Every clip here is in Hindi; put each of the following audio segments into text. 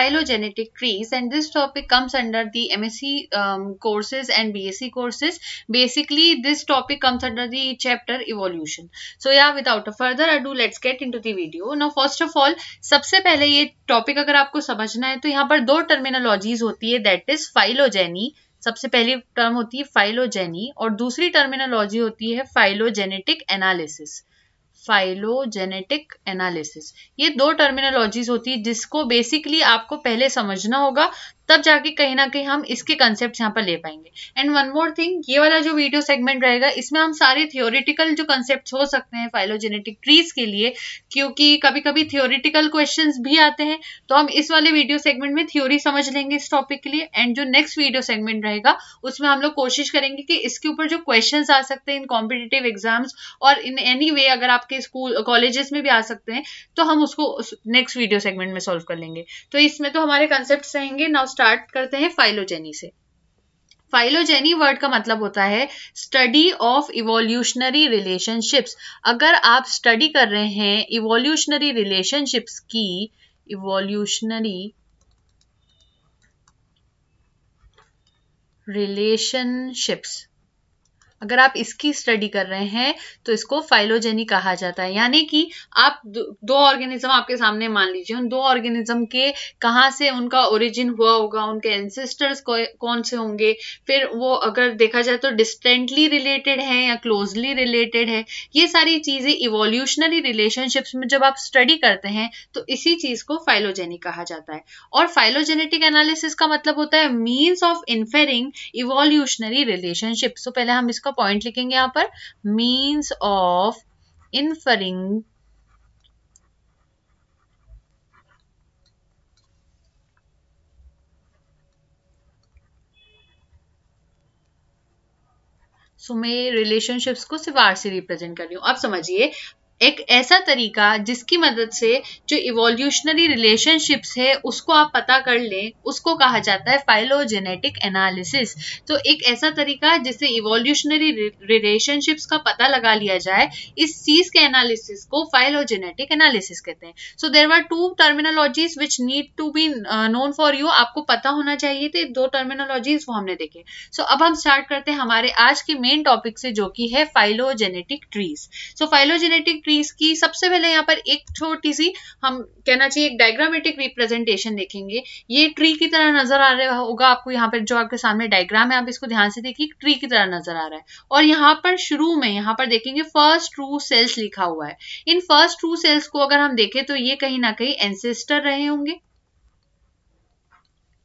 phylogenetic trees and this topic comes under the MSc um, courses and BSc courses. Basically this topic comes under the chapter evolution. So yeah without a further ado let's get into the video. Now first of all sabse pehle ye topic agar aapko samajhna hai to yahan par do terminologies hoti hai that is phylogeny सबसे पहली टर्म होती है फाइलोजेनी और दूसरी टर्मिनोलॉजी होती है फाइलोजेनेटिक एनालिसिस फाइलोजेनेटिक एनालिसिस ये दो टर्मिनोलॉजीज होती है जिसको बेसिकली आपको पहले समझना होगा तब जाके कहीं ना कहीं हम इसके कंसेप्ट यहाँ पर ले पाएंगे एंड वन मोर थिंग ये वाला जो वीडियो सेगमेंट रहेगा इसमें हम सारे थियोरिटिकल जो कंसेप्ट हो सकते हैं फाइलोजेनेटिक ट्रीज के लिए क्योंकि कभी कभी थियोरिटिकल क्वेश्चन भी आते हैं तो हम इस वाले वीडियो सेगमेंट में थ्योरी समझ लेंगे इस टॉपिक के लिए एंड जो नेक्स्ट वीडियो सेगमेंट रहेगा उसमें हम लोग कोशिश करेंगे कि इसके ऊपर जो क्वेश्चन आ सकते हैं इन कॉम्पिटेटिव एग्जाम्स और इन एनी वे अगर आपके स्कूल कॉलेजेस में भी आ सकते हैं तो हम उसको नेक्स्ट वीडियो सेगमेंट में सॉल्व कर लेंगे तो इसमें तो हमारे कंसेप्ट रहेंगे नाउ स्टार्ट करते हैं फाइलोजेनी से फाइलोजेनी वर्ड का मतलब होता है स्टडी ऑफ इवोल्यूशनरी रिलेशनशिप्स अगर आप स्टडी कर रहे हैं इवोल्यूशनरी रिलेशनशिप्स की इवोल्यूशनरी रिलेशनशिप्स अगर आप इसकी स्टडी कर रहे हैं तो इसको फाइलोजेनी कहा जाता है यानी कि आप दो ऑर्गेनिज्म आपके सामने मान लीजिए उन दो ऑर्गेनिज्म के कहाँ से उनका ओरिजिन हुआ होगा उनके एंसेस्टर्स कौन से होंगे फिर वो अगर देखा जाए तो डिस्टेंटली रिलेटेड है या क्लोजली रिलेटेड है ये सारी चीज़ें इवोल्यूशनरी रिलेशनशिप्स में जब आप स्टडी करते हैं तो इसी चीज़ को फाइलोजेनी कहा जाता है और फाइलोजेनेटिक एनालिसिस का मतलब होता है means of inferring evolutionary relationship so पहले हम इसका पॉइंट लिखेंगे यहां पर मीन्स ऑफ इनफरिंग सो मैं रिलेशनशिप्स को आर से रिप्रेजेंट कर रही हूँ आप समझिए एक ऐसा तरीका जिसकी मदद से जो इवोल्यूशनरी रिलेशनशिप्स है उसको आप पता कर लें उसको कहा जाता है फाइलोजेनेटिक एनालिसिस तो एक ऐसा तरीका जिससे इवोल्यूशनरी रिलेशनशिप्स का पता लगा लिया जाए इस चीज के एनालिसिस को फाइलोजेनेटिक एनालिसिस कहते हैं so there are two terminologies which need to be known for you आपको पता होना चाहिए थे दो टर्मिनोलॉजीज वो हमने देखे सो so, अब हम स्टार्ट करते हैं हमारे आज के मेन टॉपिक से जो कि है phylogenetic trees so phylogenetic trees की सबसे पहले यहाँ पर एक छोटी सी हम कहना चाहिए एक डायग्रामेटिक रिप्रेजेंटेशन देखेंगे ये ट्री की तरह नजर आ रहा होगा आपको यहाँ पर जो आपके सामने डायग्राम है आप इसको ध्यान से देखिए ट्री की तरह नजर आ रहा है और यहाँ पर शुरू में यहाँ पर देखेंगे फर्स्ट ट्रू सेल्स लिखा हुआ है इन फर्स्ट ट्रू सेल्स को अगर हम देखें तो ये कहीं ना कहीं एनसेस्टर रहे होंगे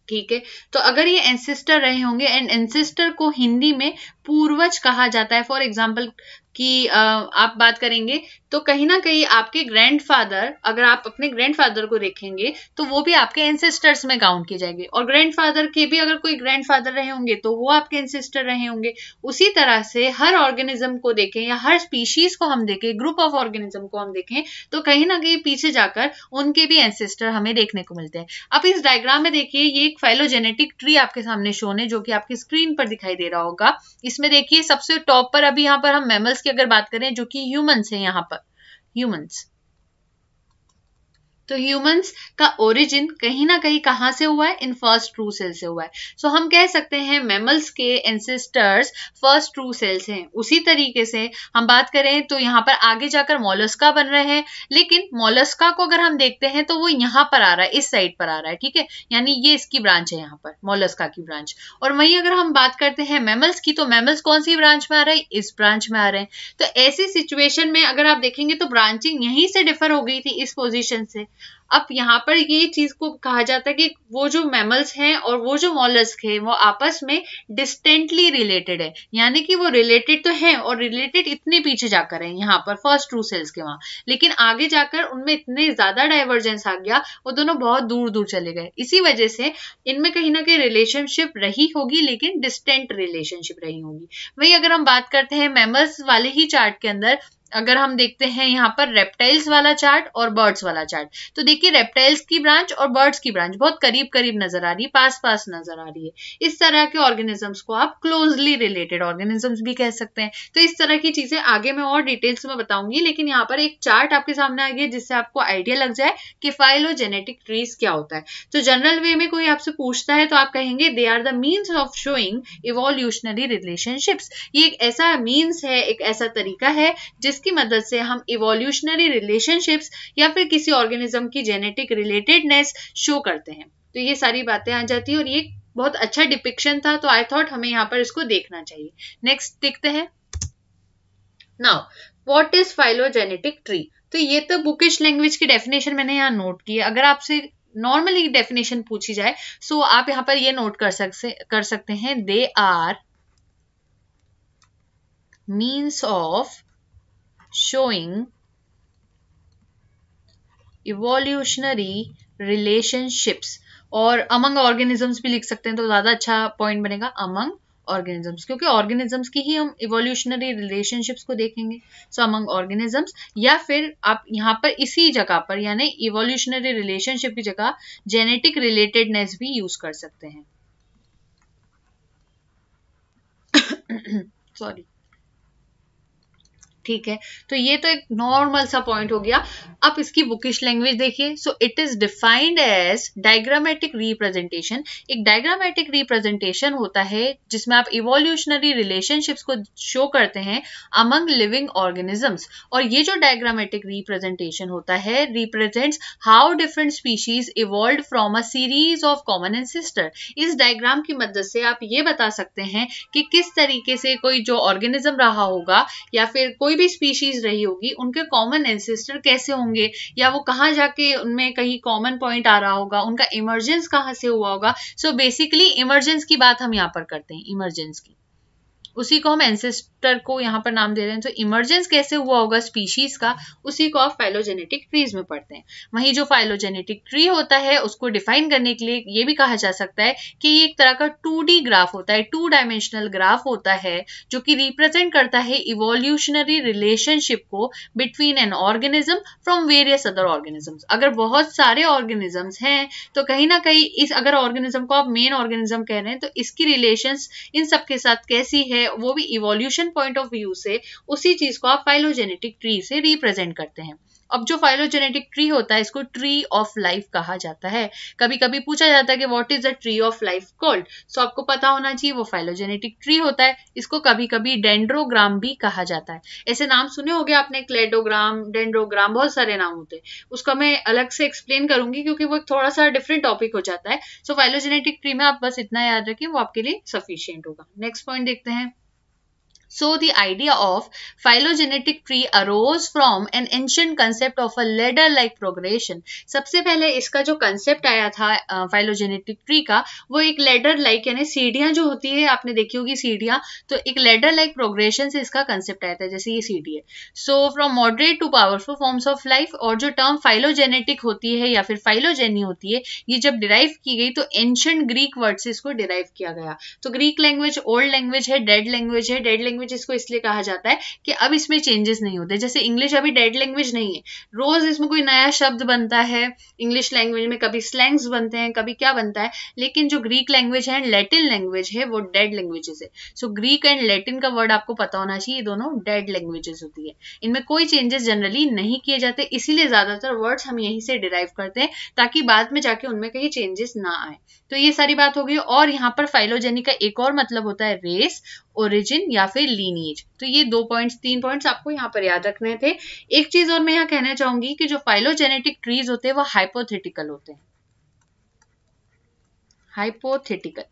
ठीक है तो अगर ये एंसेस्टर रहे होंगे एंड एंसेस्टर को हिंदी में पूर्वज कहा जाता है फॉर एग्जाम्पल कि आप बात करेंगे तो कहीं ना कहीं आपके ग्रैंडफादर अगर आप अपने ग्रैंडफादर को देखेंगे तो वो भी आपके एंसेस्टर्स में काउंट किए जाएंगे और ग्रैंडफादर के भी अगर कोई ग्रैंडफादर रहे होंगे तो वो आपके एंसेस्टर रहे होंगे उसी तरह से हर ऑर्गेनिज्म को देखें या हर स्पीशीज को हम देखें ग्रुप ऑफ ऑर्गेनिज्म को हम देखें तो कहीं ना कहीं पीछे जाकर उनके भी एंसेस्टर हमें देखने को मिलते हैं अब इस डायग्राम में देखिए ये एक फाइलोजेनेटिक ट्री आपके सामने शोन है जो कि आपकी स्क्रीन पर दिखाई दे रहा होगा इसमें देखिए सबसे टॉप पर अभी यहाँ पर हम मेमल्स की अगर बात करें जो कि ह्यूमन्स है यहाँ पर ह्यूमन्स तो ह्यूमंस का ओरिजिन कहीं ना कहीं कहां से हुआ है इन फर्स्ट ट्रू सेल से हुआ है सो so, हम कह सकते हैं मेमल्स के एंसेस्टर्स फर्स्ट ट्रू सेल्स हैं उसी तरीके से हम बात करें तो यहां पर आगे जाकर मोलस्का बन रहे हैं लेकिन मोलस्का को अगर हम देखते हैं तो वो यहां पर आ रहा है इस साइड पर आ रहा है ठीक है यानी ये इसकी ब्रांच है यहाँ पर मोलस्का की ब्रांच और वहीं अगर हम बात करते हैं मेमल्स की तो मेमल्स कौन सी ब्रांच में आ रहे हैं इस ब्रांच में आ रहे हैं तो ऐसी सिचुएशन में अगर आप देखेंगे तो ब्रांचिंग यहीं से डिफर हो गई थी इस पोजिशन से अब यहाँ पर ये चीज को कहा जाता है कि वो जो मैमल्स हैं और वो जो मॉलस्क है वो आपस में डिस्टेंटली रिलेटेड है यानी कि वो रिलेटेड तो है और रिलेटेड इतने पीछे जाकर है यहाँ पर फर्स्ट टू सेल्स के वहां लेकिन आगे जाकर उनमें इतने ज्यादा डाइवर्जेंस आ गया वो दोनों बहुत दूर दूर चले गए इसी वजह से इनमें कहीं ना कहीं रिलेशनशिप रही होगी लेकिन डिस्टेंट रिलेशनशिप रही होगी वही अगर हम बात करते हैं मैमल्स वाले ही चार्ट के अंदर अगर हम देखते हैं यहाँ पर रेप्टाइल्स वाला चार्ट और बर्ड्स वाला चार्ट तो देखिए रेप्टाइल्स की ब्रांच और बर्ड्स की ब्रांच बहुत करीब करीब नजर आ रही है पास पास नजर आ रही है इस तरह के ऑर्गेनिजम्स को आप क्लोजली रिलेटेड ऑर्गेनिजम्स भी कह सकते हैं तो इस तरह की चीजें आगे मैं और डिटेल्स में बताऊंगी लेकिन यहाँ पर एक चार्ट आपके सामने आ गया जिससे आपको आइडिया लग जाए कि फाइलोजेनेटिक ट्रीज क्या होता है तो जनरल वे में कोई आपसे पूछता है तो आप कहेंगे they are the means of showing evolutionary relationships ये एक ऐसा मीन्स है एक ऐसा तरीका है जिस जिसकी मदद से हम इवोल्यूशनरी रिलेशनशिप्स या फिर किसी ऑर्गेनिज्म की जेनेटिक रिलेटेडनेस शो करते हैं तो ये सारी बातें आ जाती है और ये बहुत अच्छा डिपिक्शन था तो आई थॉट हमें यहाँ पर इसको देखना चाहिए नेक्स्ट देखते हैं now what is phylogenetic tree तो ये तो बुकिश लैंग्वेज की डेफिनेशन मैंने यहाँ नोट की है अगर आपसे नॉर्मली डेफिनेशन पूछी जाए सो so आप यहाँ पर ये नोट कर सकते कर सकते हैं they are means of showing evolutionary relationships और among organisms भी लिख सकते हैं तो ज़्यादा अच्छा पॉइंट बनेगा among organisms क्योंकि organisms की ही हम evolutionary relationships को देखेंगे so among organisms या फिर आप यहाँ पर इसी जगह पर यानी evolutionary relationship की जगह genetic relatedness भी यूज कर सकते हैं सॉरी ठीक है तो ये तो एक नॉर्मल सा पॉइंट हो गया अब इसकी बुकिश लैंग्वेज देखिए so it is defined as diagrammatic representation एक डायग्रामेटिक रिप्रेजेंटेशन होता है जिसमें आप इवोल्यूशनरी रिलेशनशिप्स को शो करते हैं अमंग लिविंग ऑर्गेनिजम्स और ये जो डायग्रामेटिक रिप्रेजेंटेशन होता है represents how different species evolve from a series of common and sister इस डायग्राम की मदद से आप ये बता सकते हैं कि किस तरीके से कोई जो ऑर्गेनिज्म रहा होगा या फिर कोई कोई भी स्पीशीज रही होगी उनके कॉमन एंसेस्टर कैसे होंगे या वो कहाँ जाके उनमें कहीं कॉमन पॉइंट आ रहा होगा उनका इमरजेंस कहाँ से हुआ होगा सो बेसिकली इमरजेंस की बात हम यहाँ पर करते हैं इमरजेंस की उसी को हम एंसेस्टर को यहाँ पर नाम दे रहे हैं तो इमरजेंस कैसे हुआ होगा स्पीशीज का उसी को आप फाइलोजेनेटिक ट्रीज में पढ़ते हैं वहीं जो फाइलोजेनेटिक ट्री होता है उसको डिफाइन करने के लिए ये भी कहा जा सकता है कि ये एक तरह का टू ग्राफ होता है टू डायमेंशनल ग्राफ होता है जो कि रिप्रेजेंट करता है इवोल्यूशनरी रिलेशनशिप को between an organism from various other organisms अगर बहुत सारे ऑर्गेनिजम्स हैं तो कहीं ना कहीं इस अगर ऑर्गेनिज्म को आप मेन ऑर्गेनिज्म कह रहे हैं तो इसकी रिलेशन इन सबके साथ कैसी है है वो भी इवोल्यूशन पॉइंट ऑफ व्यू से उसी चीज को आप फाइलोजेनेटिक ट्री से रिप्रेजेंट करते हैं अब जो फाइलोजेनेटिक ट्री होता है इसको ट्री ऑफ लाइफ कहा जाता है कभी कभी पूछा जाता है कि what is the tree of life called so आपको पता होना चाहिए वो फाइलोजेनेटिक ट्री होता है इसको कभी कभी डेंड्रोग्राम भी कहा जाता है ऐसे नाम सुने हो आपने क्लेडोग्राम डेंड्रोग्राम बहुत सारे नाम होते हैं उसका मैं अलग से एक्सप्लेन करूंगी क्योंकि वो थोड़ा सा डिफरेंट टॉपिक हो जाता है सो फाइलोजेनेटिक ट्री में आप बस इतना याद रखें वो आपके लिए सफिशियंट होगा नेक्स्ट पॉइंट देखते हैं So the idea of phylogenetic tree arose from an ancient concept of a ladder like progression. सबसे पहले इसका जो कंसेप्ट आया था फाइलोजेनेटिक ट्री का वो एक लेडर लाइक यानी सीढ़ियां जो होती है आपने देखी होगी सीढ़ियां तो एक लेडर लाइक प्रोग्रेशन से इसका कंसेप्ट आया था जैसे ये सीढ़ी है so from moderate to powerful forms of life और जो टर्म फाइलोजेनेटिक होती है या फिर फाइलोजेनी होती है ये जब डिराइव की गई तो एंशंट ग्रीक वर्ड से इसको डिराइव किया गया तो ग्रीक लैंग्वेज ओल्ड लैंग्वेज है डेड लैंग्वेज है डेड लैंग्वेज लैंग्वेज को इसलिए कहा जाता है कि अब इसमें चेंजेस नहीं होते जैसे इंग्लिश अभी डेड लैंग्वेज नहीं है रोज इसमें कोई नया शब्द बनता है इंग्लिश लैंग्वेज में कभी स्लैंग्स बनते हैं कभी क्या बनता है लेकिन जो ग्रीक लैंग्वेज है लैटिन लैंग्वेज है वो डेड लैंग्वेजेस है सो ग्रीक एंड लैटिन का वर्ड आपको पता होना चाहिए दोनों डेड लैंग्वेजेस होती है इनमें कोई चेंजेस जनरली नहीं किए जाते इसीलिए ज्यादातर वर्ड्स हम यहीं से डिराइव करते हैं ताकि बाद में जाके उनमें कहीं चेंजेस ना आए तो ये सारी बात हो गई और यहाँ पर फाइलोजेनी का एक और मतलब होता है रेस ओरिजिन या फिर लीनिएज तो ये दो पॉइंट्स तीन पॉइंट्स आपको यहाँ पर याद रखने थे एक चीज और मैं यहाँ कहना चाहूंगी कि जो फाइलोजेनेटिक ट्रीज होते हैं वो हाइपोथेटिकल होते हैं हाइपोथेटिकल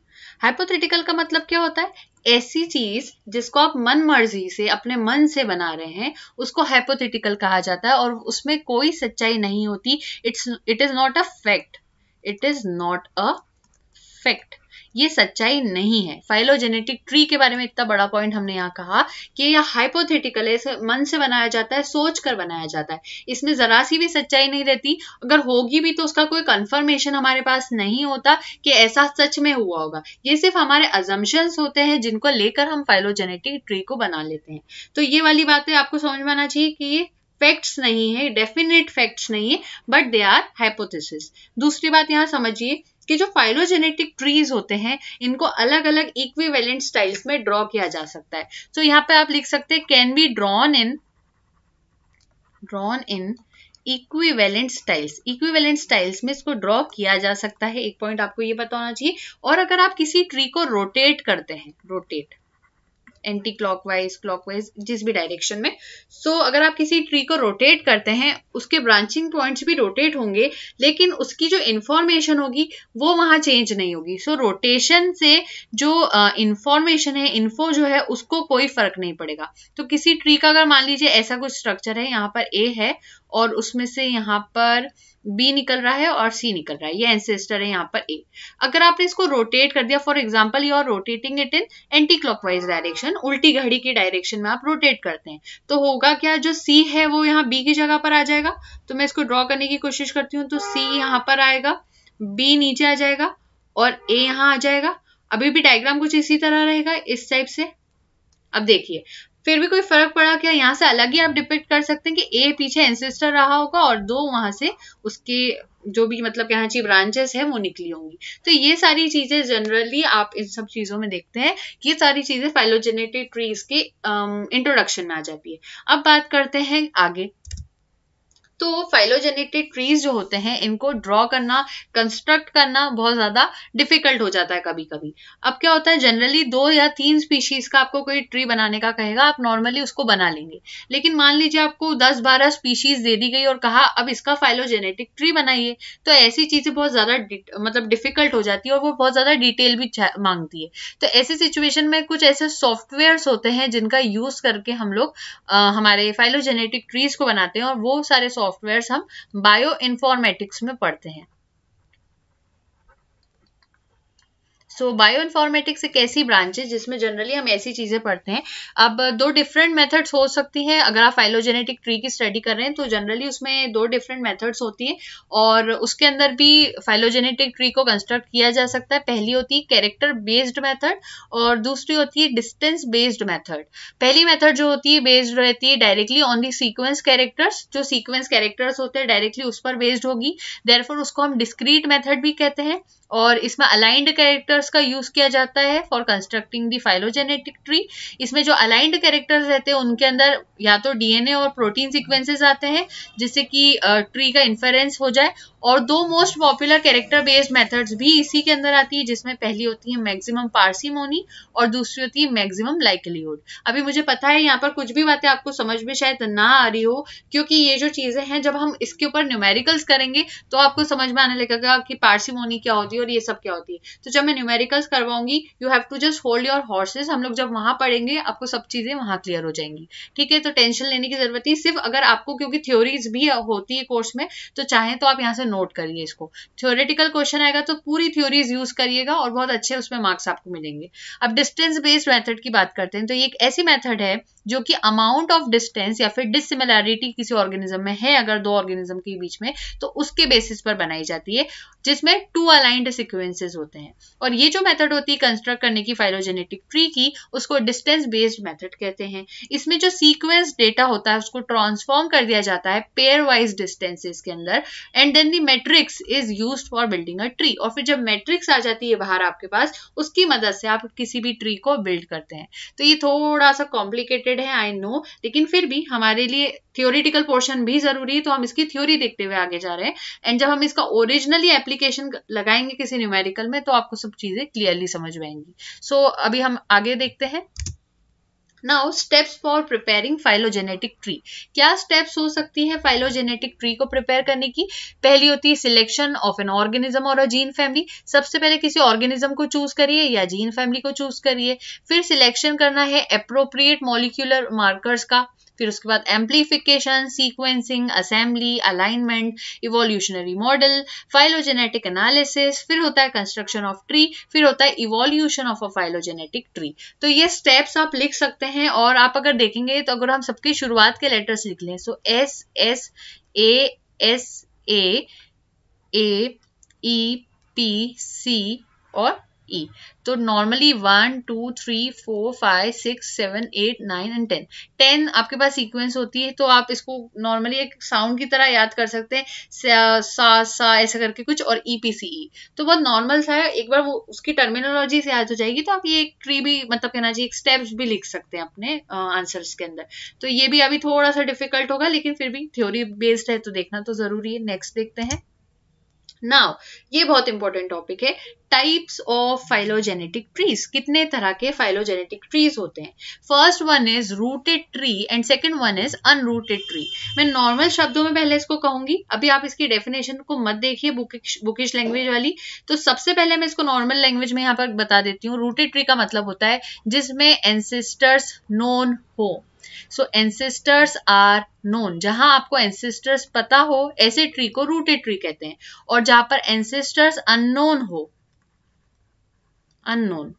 हाइपोथेटिकल का मतलब क्या होता है ऐसी चीज जिसको आप मन मर्जी से अपने मन से बना रहे हैं उसको हाइपोथेटिकल कहा जाता है और उसमें कोई सच्चाई नहीं होती it's it is not a fact it is not a fact ये सच्चाई नहीं है फाइलोजेनेटिक ट्री के बारे में इतना बड़ा पॉइंट हमने यहाँ कहा कि यह हाइपोथेटिकल है इसे मन से बनाया जाता है सोच कर बनाया जाता है इसमें जरा सी भी सच्चाई नहीं रहती अगर होगी भी तो उसका कोई कंफर्मेशन हमारे पास नहीं होता कि ऐसा सच में हुआ होगा ये सिर्फ हमारे अजम्पन्स होते हैं जिनको लेकर हम फाइलोजेनेटिक ट्री को बना लेते हैं तो ये वाली बातें आपको समझ में आना चाहिए कि ये फैक्ट्स नहीं है डेफिनेट फैक्ट्स नहीं है बट दे आर हाइपोथेसिस दूसरी बात यहाँ समझिए कि जो फाइलोजेनेटिक ट्रीज होते हैं इनको अलग अलग इक्विवेलेंट स्टाइल्स में ड्रॉ किया जा सकता है सो so, यहाँ पे आप लिख सकते हैं can be drawn in drawn in equivalent styles equivalent styles में इसको ड्रॉ किया जा सकता है एक पॉइंट आपको ये बताना चाहिए और अगर आप किसी ट्री को रोटेट करते हैं रोटेट एंटी क्लॉकवाइज क्लॉकवाइज जिस भी डायरेक्शन में सो so, अगर आप किसी ट्री को रोटेट करते हैं उसके ब्रांचिंग पॉइंट्स भी रोटेट होंगे लेकिन उसकी जो इन्फॉर्मेशन होगी वो वहाँ चेंज नहीं होगी सो so, रोटेशन से जो इन्फॉर्मेशन है इन्फो जो है उसको कोई फर्क नहीं पड़ेगा तो किसी ट्री का अगर मान लीजिए ऐसा कुछ स्ट्रक्चर है यहाँ पर ए है और उसमें से यहाँ पर बी निकल रहा है और सी निकल रहा है ये एंसेस्टर है यहाँ पर ए अगर आपने इसको रोटेट कर दिया for example you are rotating it in anti clockwise direction उल्टी घड़ी की डायरेक्शन में आप रोटेट करते हैं तो होगा क्या जो सी है वो यहाँ बी की जगह पर आ जाएगा तो मैं इसको ड्रॉ करने की कोशिश करती हूँ तो सी यहाँ पर आएगा बी नीचे आ जाएगा और ए यहाँ आ जाएगा अभी भी डायग्राम कुछ इसी तरह रहेगा इस टाइप से अब देखिए फिर भी कोई फर्क पड़ा क्या यहाँ से अलग ही आप डिपेक्ट कर सकते हैं कि ए पीछे एंसेस्टर रहा होगा और दो वहां से उसके जो भी मतलब यहाँ की ब्रांचेस है वो निकली होंगी तो ये सारी चीजें जनरली आप इन सब चीजों में देखते हैं ये सारी चीजें फाइलोजेनेटिक ट्रीज के इंट्रोडक्शन um, में आ जाती है अब बात करते हैं आगे तो फाइलोजेनेटेड ट्रीज जो होते हैं इनको ड्रॉ करना कंस्ट्रक्ट करना बहुत ज्यादा डिफिकल्ट हो जाता है कभी कभी अब क्या होता है जनरली दो या तीन स्पीशीज का आपको कोई ट्री बनाने का कहेगा आप नॉर्मली उसको बना लेंगे लेकिन मान लीजिए आपको दस बारह स्पीशीज दे दी गई और कहा अब इसका फाइलोजेनेटिक ट्री बनाइए तो ऐसी चीजें बहुत ज्यादा मतलब डिफिकल्ट हो जाती है और वो बहुत ज्यादा डिटेल भी मांगती है तो ऐसी सिचुएशन में कुछ ऐसे सॉफ्टवेयर होते हैं जिनका यूज करके हम लोग हमारे फाइलोजेनेटिक ट्रीज को बनाते हैं और वो सारे सॉफ्ट सॉफ्टवेयर्स हम बायो इन्फॉर्मेटिक्स में पढ़ते हैं सो बायो इन्फॉर्मेटिक्स एक ऐसी ब्रांच है जिसमें जनरली हम ऐसी चीज़ें पढ़ते हैं अब दो डिफरेंट मेथड्स हो सकती हैं अगर आप फाइलोजेनेटिक ट्री की स्टडी कर रहे हैं तो जनरली उसमें दो डिफरेंट मेथड्स होती हैं और उसके अंदर भी फाइलोजेनेटिक ट्री को कंस्ट्रक्ट किया जा सकता है पहली होती है कैरेक्टर बेस्ड मैथड और दूसरी होती है डिस्टेंस बेस्ड मैथड पहली मैथड जो होती है बेस्ड रहती है directly on the sequence characters जो सीक्वेंस कैरेक्टर्स होते हैं डायरेक्टली उस पर बेस्ड होगी देरफोर उसको हम डिस्क्रीट मैथड भी कहते हैं और इसमें अलाइंड कैरेक्टर्स का यूज किया जाता है for constructing the phylogenetic tree इसमें जो अलाइंड कैरेक्टर्स रहते हैं उनके अंदर या तो डीएनए और प्रोटीन सीक्वेंसेस आते हैं जिससे कि ट्री का इन्फेरेंस हो जाए और दो most popular character based methods भी इसी के अंदर आती है जिसमें पहली होती है मैक्सिमम पार्सिमोनी और दूसरी होती है मैक्सिमम लाइकलीहुड अभी मुझे पता है यहाँ पर कुछ भी बातें आपको समझ में शायद ना आ रही हो क्योंकि ये जो चीज़ें हैं जब हम इसके ऊपर न्यूमेरिकल्स करेंगे तो आपको समझ में आने लगेगा कि पार्सिमोनी क्या होती है और ये सब क्या होती है तो जब मैं न्यूमेरिकल्स करवाऊंगी you have to just hold your horses हम लोग जब वहां पढ़ेंगे आपको सब चीज़ें वहां क्लियर हो जाएंगी ठीक है तो टेंशन लेने की जरूरत है सिर्फ अगर आपको क्योंकि थ्योरीज भी होती है कोर्स में तो चाहे तो आप यहाँ से नोट करिए इसको थ्योरेटिकल क्वेश्चन आएगा तो पूरी थ्योरीज यूज करिएगा और बहुत अच्छे उसमें मार्क्स आपको मिलेंगे अब डिस्टेंस बेस्ड मेथड की बात करते हैं तो ये एक ऐसी मेथड है जो कि अमाउंट ऑफ डिस्टेंस या फिर डिसिमिलैरिटी किसी ऑर्गेनिज्म में है अगर दो ऑर्गेनिज्म के बीच में तो उसके बेसिस पर बनाई जाती है जिसमें टू अलाइंड सिक्वेंसेज होते हैं और ये जो मेथड होती है कंस्ट्रक्ट करने की फाइलोजेनेटिक ट्री की उसको डिस्टेंस बेस्ड मेथड कहते हैं इसमें जो सीक्वेंस डेटा होता है उसको ट्रांसफॉर्म कर दिया जाता है पेयर वाइज डिस्टेंसेज के अंदर and then the basically matrix is use for building a tree और फिर जब मैट्रिक्स आ जाती है बाहर आपके पास उसकी मदद से आप किसी भी ट्री को बिल्ड करते हैं तो ये थोड़ा सा कॉम्प्लिकेटेड है आई नो लेकिन फिर भी हमारे लिए थियोरिटिकल पोर्शन भी जरूरी है तो हम इसकी थ्योरी देखते हुए आगे जा रहे हैं एंड जब हम इसका ओरिजिनली एप्लीकेशन लगाएंगे किसी न्यूमेरिकल में तो आपको सब चीजें क्लियरली समझ में आएंगी सो so, अभी हम आगे देखते हैं now steps for preparing phylogenetic tree क्या स्टेप्स हो सकती है फाइलोजेनेटिक ट्री को प्रिपेयर करने की पहली होती है सिलेक्शन ऑफ एन ऑर्गेनिज्म और अ जीन फैमिली सबसे पहले किसी ऑर्गेनिज्म को चूज करिए या जीन फैमिली को चूज करिए फिर सिलेक्शन करना है अप्रोप्रिएट मॉलिक्यूलर मार्कर्स का फिर उसके बाद amplification sequencing assembly alignment evolutionary model phylogenetic analysis फिर होता है कंस्ट्रक्शन ऑफ ट्री फिर होता है evolution of a phylogenetic tree तो ये स्टेप्स आप लिख सकते हैं और आप अगर देखेंगे तो अगर हम सबकी शुरुआत के लेटर्स लिख लें so S S A S A A P C और ई e. तो normally one two three four five six seven eight nine and ten ten आपके पास सीक्वेंस होती है तो आप इसको नॉर्मली एक साउंड की तरह याद कर सकते हैं सा सा, ऐसा करके कुछ और ई पी सी ई तो बहुत नॉर्मल सा है एक बार वो उसकी टर्मिनोलॉजी से याद हो जाएगी तो आप ये एक ट्री भी मतलब कहना चाहिए स्टेप्स भी लिख सकते हैं अपने आंसर्स के अंदर तो ये भी अभी थोड़ा सा डिफिकल्ट होगा लेकिन फिर भी थ्योरी बेस्ड है तो देखना तो जरूरी है नेक्स्ट देखते हैं नाउ ये बहुत इंपॉर्टेंट टॉपिक है टाइप्स ऑफ फाइलोजेनेटिक ट्रीज कितने तरह के फाइलोजेनेटिक ट्रीज होते हैं first one is rooted tree and second one is unrooted tree मैं नॉर्मल शब्दों में पहले इसको कहूंगी अभी आप इसकी डेफिनेशन को मत देखिए बुकिश बुकिश लैंग्वेज वाली तो सबसे पहले मैं इसको नॉर्मल लैंग्वेज में यहाँ पर बता देती हूँ रूटेड ट्री का मतलब होता है जिसमें एनसिस्टर्स नोन हो सो एंसेस्टर्स आर नोन जहां आपको एंसेस्टर्स पता हो ऐसे ट्री को रूटेड ट्री कहते हैं और जहां पर एंसेस्टर्स अननोन हो अननोन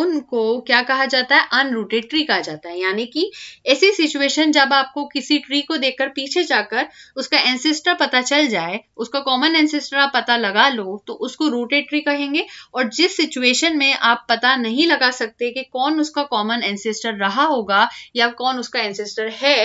उनको क्या कहा जाता है अनरूटेड ट्री कहा जाता है यानी कि ऐसी सिचुएशन जब आपको किसी ट्री को देखकर पीछे जाकर उसका एंसेस्टर पता चल जाए उसका कॉमन एंसेस्टर आप पता लगा लो तो उसको रूटेड ट्री कहेंगे और जिस सिचुएशन में आप पता नहीं लगा सकते कि कौन उसका कॉमन एंसेस्टर रहा होगा या कौन उसका एंसेस्टर है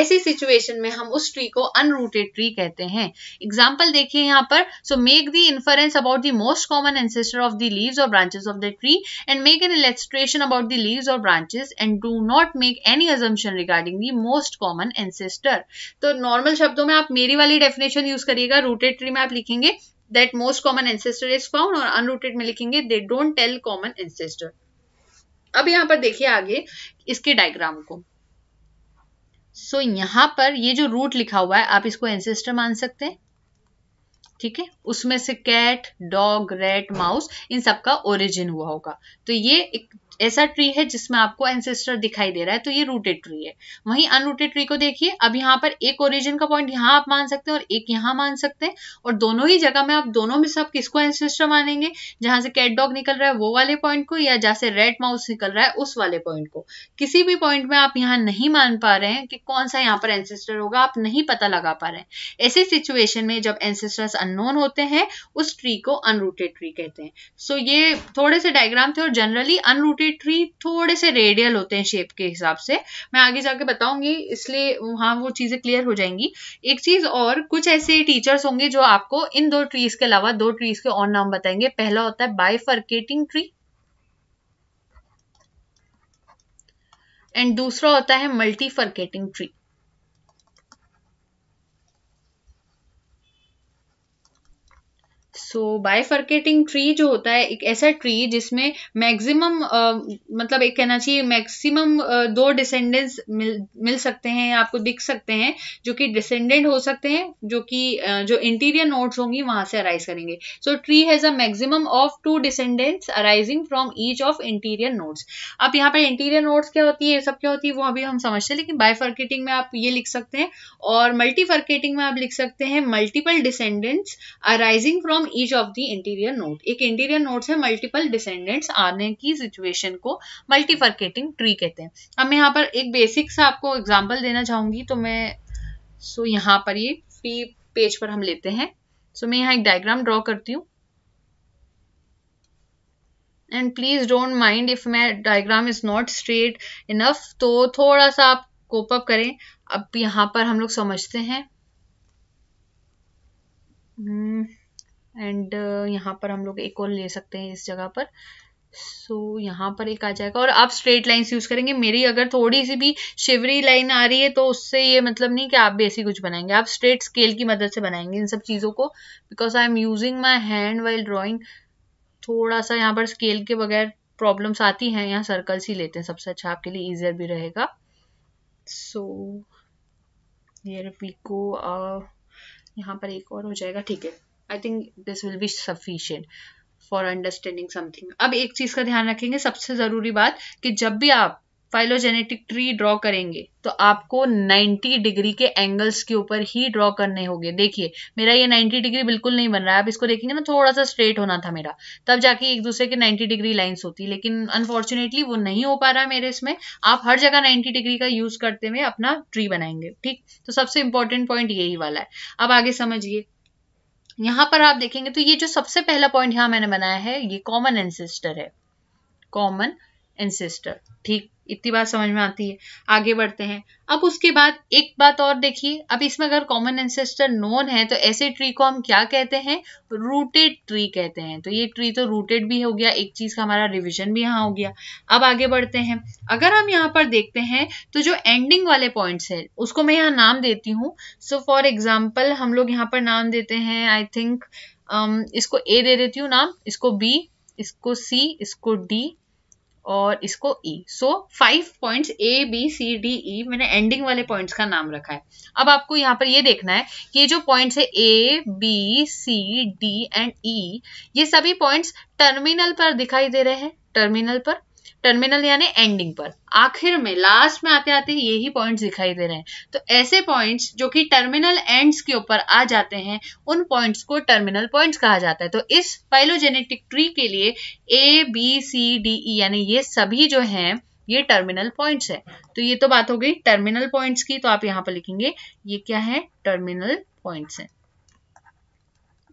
ऐसी सिचुएशन में हम उस ट्री को अनरूटेड ट्री कहते हैं एग्जाम्पल देखिए यहाँ पर so make the inference about the most common ancestor of the leaves और branches of the tree and make an illustration about the leaves or branches and do not make any assumption regarding the most common ancestor. तो नॉर्मल शब्दों में आप मेरी वाली डेफिनेशन यूज करिएगा रूटेड ट्री में आप लिखेंगे that most common ancestor is found और अनरूटेड में लिखेंगे they don't tell common ancestor अब यहाँ पर देखिए आगे इसके डायग्राम को सो so, यहाँ पर ये जो रूट लिखा हुआ है आप इसको एंसेस्टर मान सकते हैं ठीक है उसमें से कैट डॉग रेट माउस इन सब का ओरिजिन हुआ होगा तो ये एक ऐसा ट्री है जिसमें आपको एंसेस्टर दिखाई दे रहा है तो ये रूटेड ट्री है वहीं अनरूटेड ट्री को देखिए अब यहाँ पर एक ओरिजिन का पॉइंट यहाँ आप मान सकते हैं और एक यहाँ मान सकते हैं और दोनों ही जगह में आप दोनों में से आप किसको एंसेस्टर मानेंगे जहां से कैट डॉग निकल रहा है वो वाले पॉइंट को या जहां से रेड माउस निकल रहा है उस वाले पॉइंट को किसी भी पॉइंट में आप यहाँ नहीं मान पा रहे हैं कि कौन सा यहाँ पर एंसेस्टर होगा आप नहीं पता लगा पा रहे हैं ऐसे सिचुएशन में जब एंसेस्टर्स अननोन होते हैं उस ट्री को अनरूटेड ट्री कहते हैं सो ये थोड़े से डायग्राम थे और जनरली अनरूटेड ट्री थोड़े से रेडियल होते हैं शेप के हिसाब से मैं आगे जाके बताऊंगी इसलिए वहां वो चीज़ें क्लियर हो जाएंगी एक चीज़ और कुछ ऐसे टीचर्स होंगे जो आपको इन दो ट्रीज के अलावा दो ट्रीज के और नाम बताएंगे पहला होता है बाइफर्केटिंग ट्री एंड दूसरा होता है multifurcating tree so bifurcating tree जो होता है एक ऐसा ट्री जिसमें मैक्सिमम मतलब एक कहना चाहिए मैक्सिमम दो डिसेंडेंट्स मिल मिल सकते हैं आपको दिख सकते हैं जो कि डिसेंडेंट हो सकते हैं जो कि जो इंटीरियर नोट्स होंगी वहां से अराइज करेंगे so tree has a maximum of two descendants arising from each of interior nodes अब यहाँ पर इंटीरियर नोट्स क्या होती है सब क्या होती है वो अभी हम समझते हैं लेकिन बायफर्केटिंग में आप ये लिख सकते हैं और मल्टीफर्केटिंग में आप लिख सकते हैं multiple descendants arising from each of the interior node एक इंटीरियर नोड से मल्टीपल डिसेंडेंट्स आने की सिचुएशन को मल्टीफर्केटिंग ट्री कहते हैं अब मैं यहाँ पर एक बेसिक सा आपको एग्जाम्पल देना चाहूंगी तो मैं सो so यहाँ पर ये फ्री पेज पर हम लेते हैं सो so मैं यहाँ एक डायग्राम ड्रॉ करती हूँ and please don't mind if my diagram is not straight enough तो थोड़ा सा आप कोप अप करें अब यहाँ पर हम लोग समझते हैं hmm. एंड uh, यहाँ पर हम लोग एक और ले सकते हैं इस जगह पर सो so, यहाँ पर एक आ जाएगा और आप स्ट्रेट लाइन्स यूज करेंगे मेरी अगर थोड़ी सी भी शिवरी लाइन आ रही है तो उससे ये मतलब नहीं कि आप बेसी कुछ बनाएंगे आप स्ट्रेट स्केल की मदद से बनाएंगे इन सब चीज़ों को because I am using my hand while drawing थोड़ा सा यहाँ पर स्केल के बगैर प्रॉब्लम्स आती हैं यहाँ सर्कल्स ही लेते हैं सबसे अच्छा आपके लिए ईजियर भी रहेगा सो so, वी को uh, यहाँ पर एक और हो जाएगा ठीक है I think this will be sufficient for understanding something अब एक चीज का ध्यान रखेंगे सबसे जरूरी बात कि जब भी आप फाइलोजेनेटिक ट्री ड्रॉ करेंगे तो आपको 90 डिग्री के एंगल्स के ऊपर ही ड्रॉ करने होंगे देखिए मेरा ये 90 डिग्री बिल्कुल नहीं बन रहा है आप इसको देखेंगे ना थोड़ा सा स्ट्रेट होना था मेरा तब जाके एक दूसरे के 90 डिग्री लाइंस होती लेकिन अनफॉर्चुनेटली वो नहीं हो पा रहा है मेरे इसमें आप हर जगह नाइन्टी डिग्री का यूज करते हुए अपना ट्री बनाएंगे ठीक तो सबसे इंपॉर्टेंट पॉइंट यही वाला है अब आगे समझिए यहां पर आप देखेंगे तो ये जो सबसे पहला पॉइंट यहां मैंने बनाया है ये कॉमन एंसेस्टर है कॉमन एंसेस्टर ठीक इतनी बात समझ में आती है आगे बढ़ते हैं अब उसके बाद एक बात और देखिए अब इसमें अगर कॉमन एंसेस्टर नोन है तो ऐसे ट्री को हम क्या कहते हैं रूटेड ट्री कहते हैं तो ये ट्री तो रूटेड भी हो गया एक चीज का हमारा रिविजन भी यहाँ हो गया अब आगे बढ़ते हैं अगर हम यहाँ पर देखते हैं तो जो एंडिंग वाले पॉइंट्स है उसको मैं यहाँ नाम देती हूँ सो फॉर एग्जाम्पल हम लोग यहाँ पर नाम देते हैं आई थिंक um, इसको ए दे देती हूँ नाम इसको बी इसको सी इसको डी और इसको E so five points A B C D E मैंने एंडिंग वाले पॉइंट्स का नाम रखा है अब आपको यहाँ पर ये देखना है कि ये जो पॉइंट्स है A B C D and E ये सभी पॉइंट्स टर्मिनल पर दिखाई दे रहे हैं टर्मिनल पर टर्मिनल यानी एंडिंग पर आखिर में लास्ट में आते आते यही पॉइंट्स दिखाई दे रहे हैं तो ऐसे पॉइंट्स जो कि टर्मिनल एंड्स के ऊपर आ जाते हैं उन पॉइंट्स को टर्मिनल पॉइंट्स कहा जाता है तो इस फाइलोजेनेटिक ट्री के लिए ए बी सी डी ई यानी ये सभी जो है ये टर्मिनल पॉइंट्स है तो ये तो बात हो गई टर्मिनल पॉइंट्स की तो आप यहाँ पर लिखेंगे ये क्या है टर्मिनल पॉइंट्स है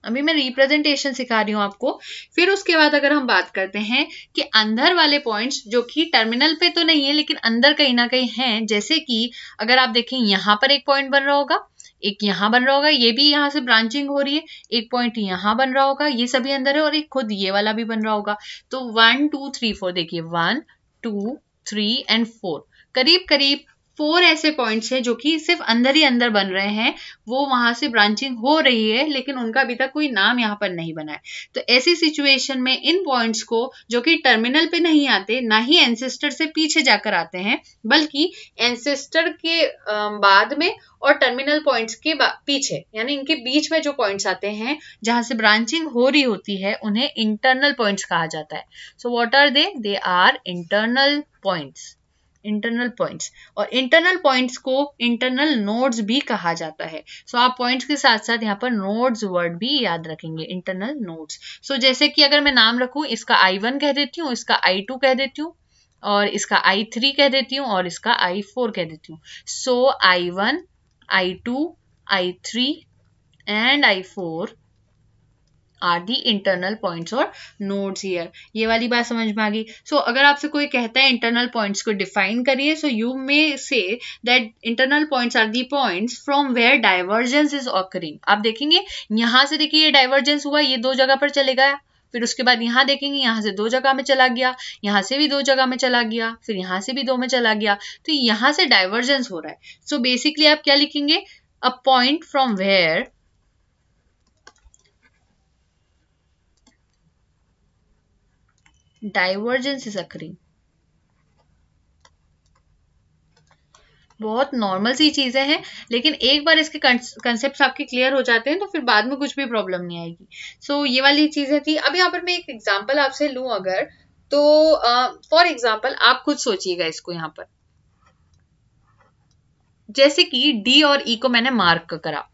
अभी मैं रिप्रेजेंटेशन सिखा रही हूँ आपको फिर उसके बाद अगर हम बात करते हैं कि अंदर वाले पॉइंट्स जो कि टर्मिनल पे तो नहीं है लेकिन अंदर कहीं ना कहीं हैं जैसे कि अगर आप देखें यहाँ पर एक पॉइंट बन रहा होगा एक यहाँ बन रहा होगा ये भी यहाँ से ब्रांचिंग हो रही है एक पॉइंट यहाँ बन रहा होगा ये सभी अंदर है और एक खुद ये वाला भी बन रहा होगा तो वन टू थ्री फोर देखिए one two three and four करीब करीब फोर ऐसे पॉइंट्स हैं जो कि सिर्फ अंदर ही अंदर बन रहे हैं वो वहां से ब्रांचिंग हो रही है लेकिन उनका अभी तक कोई नाम यहाँ पर नहीं बना है तो ऐसी सिचुएशन में इन पॉइंट्स को जो कि टर्मिनल पे नहीं आते ना ही एंसेस्टर से पीछे जाकर आते हैं बल्कि एंसेस्टर के बाद में और टर्मिनल पॉइंट्स के पीछे यानी इनके बीच में जो पॉइंट्स आते हैं जहां से ब्रांचिंग हो रही होती है उन्हें इंटरनल पॉइंट्स कहा जाता है so what are they they are internal points internal points और इंटरनल पॉइंट्स को इंटरनल नोड्स भी कहा जाता है सो so, आप पॉइंट्स के साथ साथ यहाँ पर नोड्स वर्ड भी याद रखेंगे इंटरनल नोड्स सो जैसे कि अगर मैं नाम रखू इसका आई वन कह देती हूँ इसका आई टू कह देती हूँ और इसका आई थ्री कह देती हूँ और इसका आई फोर कह देती हूँ so I one I two I three and I four are the internal points और नोड्स हियर ये वाली बात समझ में आ गई सो अगर आपसे कोई कहता है इंटरनल पॉइंट्स को डिफाइन करिए सो you may say that internal points are the points from where divergence is occurring आप देखेंगे यहां से देखिए ये डाइवर्जेंस हुआ ये दो जगह पर चले गया फिर उसके बाद यहाँ देखेंगे यहाँ से दो जगह में चला गया यहाँ से भी दो जगह में चला गया फिर यहाँ से भी दो में चला गया तो यहाँ से डाइवर्जेंस हो रहा है सो so बेसिकली आप क्या लिखेंगे a point from where divergence is occurring बहुत नॉर्मल सी चीजें हैं लेकिन एक बार इसके कंसेप्ट आपके क्लियर हो जाते हैं तो फिर बाद में कुछ भी प्रॉब्लम नहीं आएगी सो so, ये वाली चीजें थी अब यहाँ पर मैं एक एग्जाम्पल आपसे लू अगर तो फॉर uh, एग्जाम्पल आप कुछ सोचिएगा इसको यहाँ पर जैसे कि डी और ई e को मैंने मार्क करा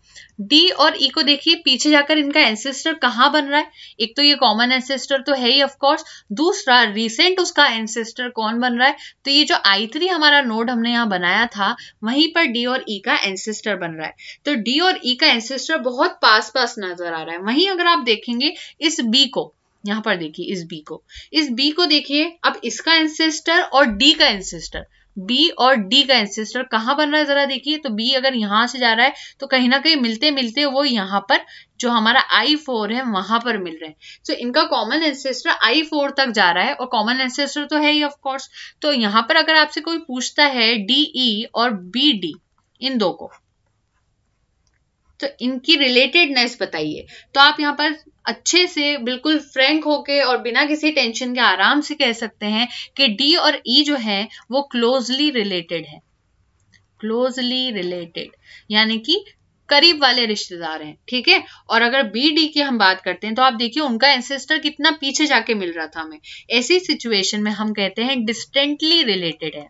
डी और ई e को देखिए पीछे जाकर इनका एंसेस्टर कहाँ बन रहा है एक तो ये कॉमन एंसेस्टर तो है ही कोर्स दूसरा रिसेंट उसका एंसेस्टर कौन बन रहा है तो ये जो आई थ्री हमारा नोड हमने यहाँ बनाया था वहीं पर डी और ई e का एंसेस्टर बन रहा है तो डी और ई e का एंसेस्टर बहुत पास पास नजर आ रहा है वहीं अगर आप देखेंगे इस बी को यहाँ पर देखिए इस बी को इस बी को देखिए अब इसका एंसेस्टर और डी का एंसेस्टर बी और डी का एंसेस्टर कहाँ बन रहा है जरा देखिए तो बी अगर यहां से जा रहा है तो कहीं ना कहीं मिलते मिलते वो यहाँ पर जो हमारा आई फोर है वहां पर मिल रहे हैं सो so, इनका कॉमन एंसेस्टर आई फोर तक जा रहा है और कॉमन एंसेस्टर तो है ही ऑफकोर्स तो यहां पर अगर आपसे कोई पूछता है डी ई e और बी डी इन दो को तो इनकी रिलेटेडनेस बताइए तो आप यहाँ पर अच्छे से बिल्कुल फ्रेंक होके और बिना किसी टेंशन के आराम से कह सकते हैं कि डी और ई e जो है वो क्लोजली रिलेटेड है क्लोजली रिलेटेड यानी कि करीब वाले रिश्तेदार हैं ठीक है और अगर बी डी की हम बात करते हैं तो आप देखिए उनका एंसेस्टर कितना पीछे जाके मिल रहा था हमें ऐसी सिचुएशन में हम कहते हैं डिस्टेंटली रिलेटेड है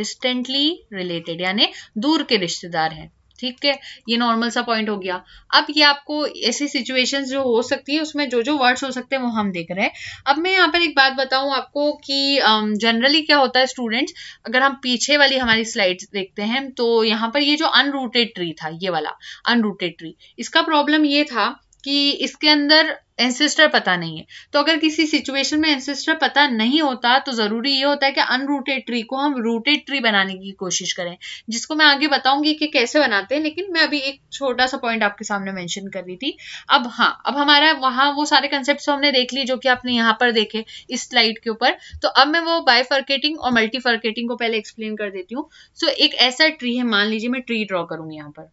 डिस्टेंटली रिलेटेड यानी दूर के रिश्तेदार हैं ठीक है ये नॉर्मल सा पॉइंट हो गया अब ये आपको ऐसी सिचुएशंस जो हो सकती है उसमें जो जो वर्ड्स हो सकते हैं वो हम देख रहे हैं अब मैं यहाँ पर एक बात बताऊँ आपको कि जनरली um, क्या होता है स्टूडेंट्स अगर हम पीछे वाली हमारी स्लाइड्स देखते हैं तो यहाँ पर ये जो अनरूटेड ट्री था ये वाला अनरूटेड ट्री इसका प्रॉब्लम ये था कि इसके अंदर एंसेस्टर पता नहीं है तो अगर किसी सिचुएशन में एंसेस्टर पता नहीं होता तो ज़रूरी ये होता है कि अनरूटेड ट्री को हम रूटेड ट्री बनाने की कोशिश करें जिसको मैं आगे बताऊंगी कि कैसे बनाते हैं लेकिन मैं अभी एक छोटा सा पॉइंट आपके सामने मेंशन कर रही थी अब हाँ अब हमारा वहाँ वो सारे कंसेप्ट तो हमने देख लिए जो कि आपने यहाँ पर देखे इस स्लाइड के ऊपर तो अब मैं वो बायफर्केटिंग और मल्टीफर्केटिंग को पहले एक्सप्लेन कर देती हूँ सो एक ऐसा ट्री है मान लीजिए मैं ट्री ड्रॉ करूंगी यहाँ पर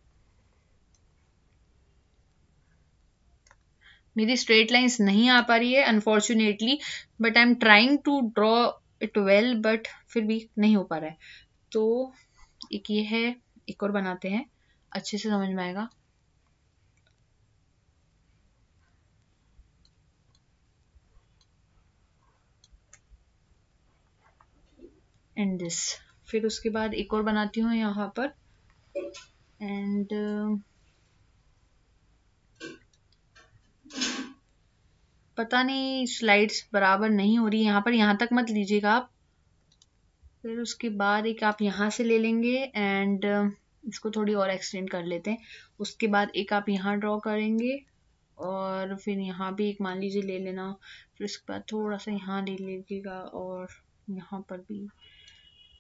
मेरी स्ट्रेट लाइंस नहीं आ पा रही है unfortunately but I am trying to draw it well but फिर भी नहीं हो पा रहा है तो एक ये है एक और बनाते हैं अच्छे से समझ में आएगा एंड दिस फिर उसके बाद एक और बनाती हूँ यहाँ पर एंड uh, पता नहीं स्लाइड्स बराबर नहीं हो रही यहाँ पर यहाँ तक मत लीजिएगा आप फिर उसके बाद एक आप यहाँ से ले लेंगे एंड uh, इसको थोड़ी और एक्सटेंड कर लेते हैं उसके बाद एक आप यहाँ ड्रॉ करेंगे और फिर यहाँ भी एक मान लीजिए ले लेना फिर उसके बाद थोड़ा सा यहाँ ले लीजिएगा और यहाँ पर भी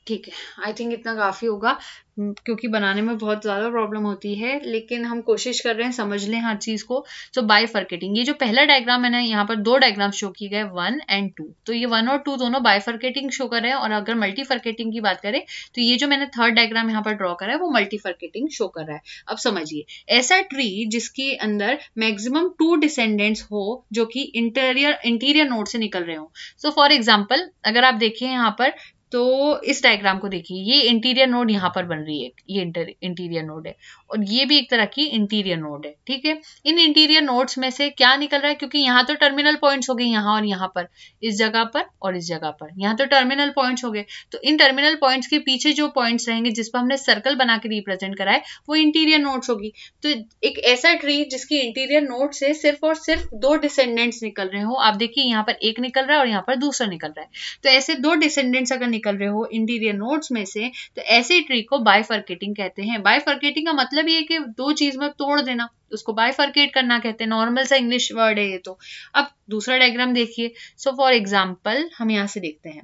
ठीक है आई थिंक इतना काफ़ी होगा क्योंकि बनाने में बहुत ज़्यादा प्रॉब्लम होती है लेकिन हम कोशिश कर रहे हैं समझ लें हर चीज़ को सो बाई फर्केटिंग ये जो पहला डायग्राम है ना यहाँ पर दो डायग्राम शो किए गए वन एंड टू तो ये वन और टू दोनों बाई फर्केटिंग शो कर रहे हैं और अगर मल्टी फर्केटिंग की बात करें तो ये जो मैंने थर्ड डायग्राम यहाँ पर ड्रॉ करा है वो मल्टी फर्केटिंग शो कर रहा है अब समझिए ऐसा ट्री जिसके अंदर मैक्सिमम टू डिसेंडेंट्स हो जो कि इंटीरियर इंटीरियर नोट से निकल रहे हो सो फॉर एग्जाम्पल अगर आप देखें यहाँ पर तो इस डायग्राम को देखिए ये इंटीरियर नोड यहाँ पर बन रही है ये इंटर इंटीरियर नोड है और ये भी एक तरह की इंटीरियर नोड है ठीक है इन इंटीरियर नोड्स में से क्या निकल रहा है क्योंकि यहाँ तो टर्मिनल पॉइंट्स हो गए यहाँ और यहाँ पर इस जगह पर और इस जगह पर यहाँ तो टर्मिनल पॉइंट्स हो गए तो इन टर्मिनल पॉइंट्स के पीछे जो पॉइंट्स रहेंगे जिस पर हमने सर्कल बना के रिप्रेजेंट कराए वो इंटीरियर नोड्स होगी तो एक ऐसा ट्री जिसकी इंटीरियर नोड से सिर्फ और सिर्फ दो डिसेंडेंट्स निकल रहे हो आप देखिए यहाँ पर एक निकल रहा है और यहाँ पर दूसरा निकल रहा है तो ऐसे दो डिसेंडेंट्स अगर निकल रहे हो इंटीरियर नोड्स में से तो ऐसे ट्री को बायफर्केटिंग कहते हैं बायफर्केटिंग का मतलब मतलब ये कि दो चीज में तोड़ देना उसको बायफर्केट करना कहते हैं नॉर्मल सा इंग्लिश वर्ड है ये तो अब दूसरा डायग्राम देखिए सो फॉर एग्जाम्पल हम यहाँ से देखते हैं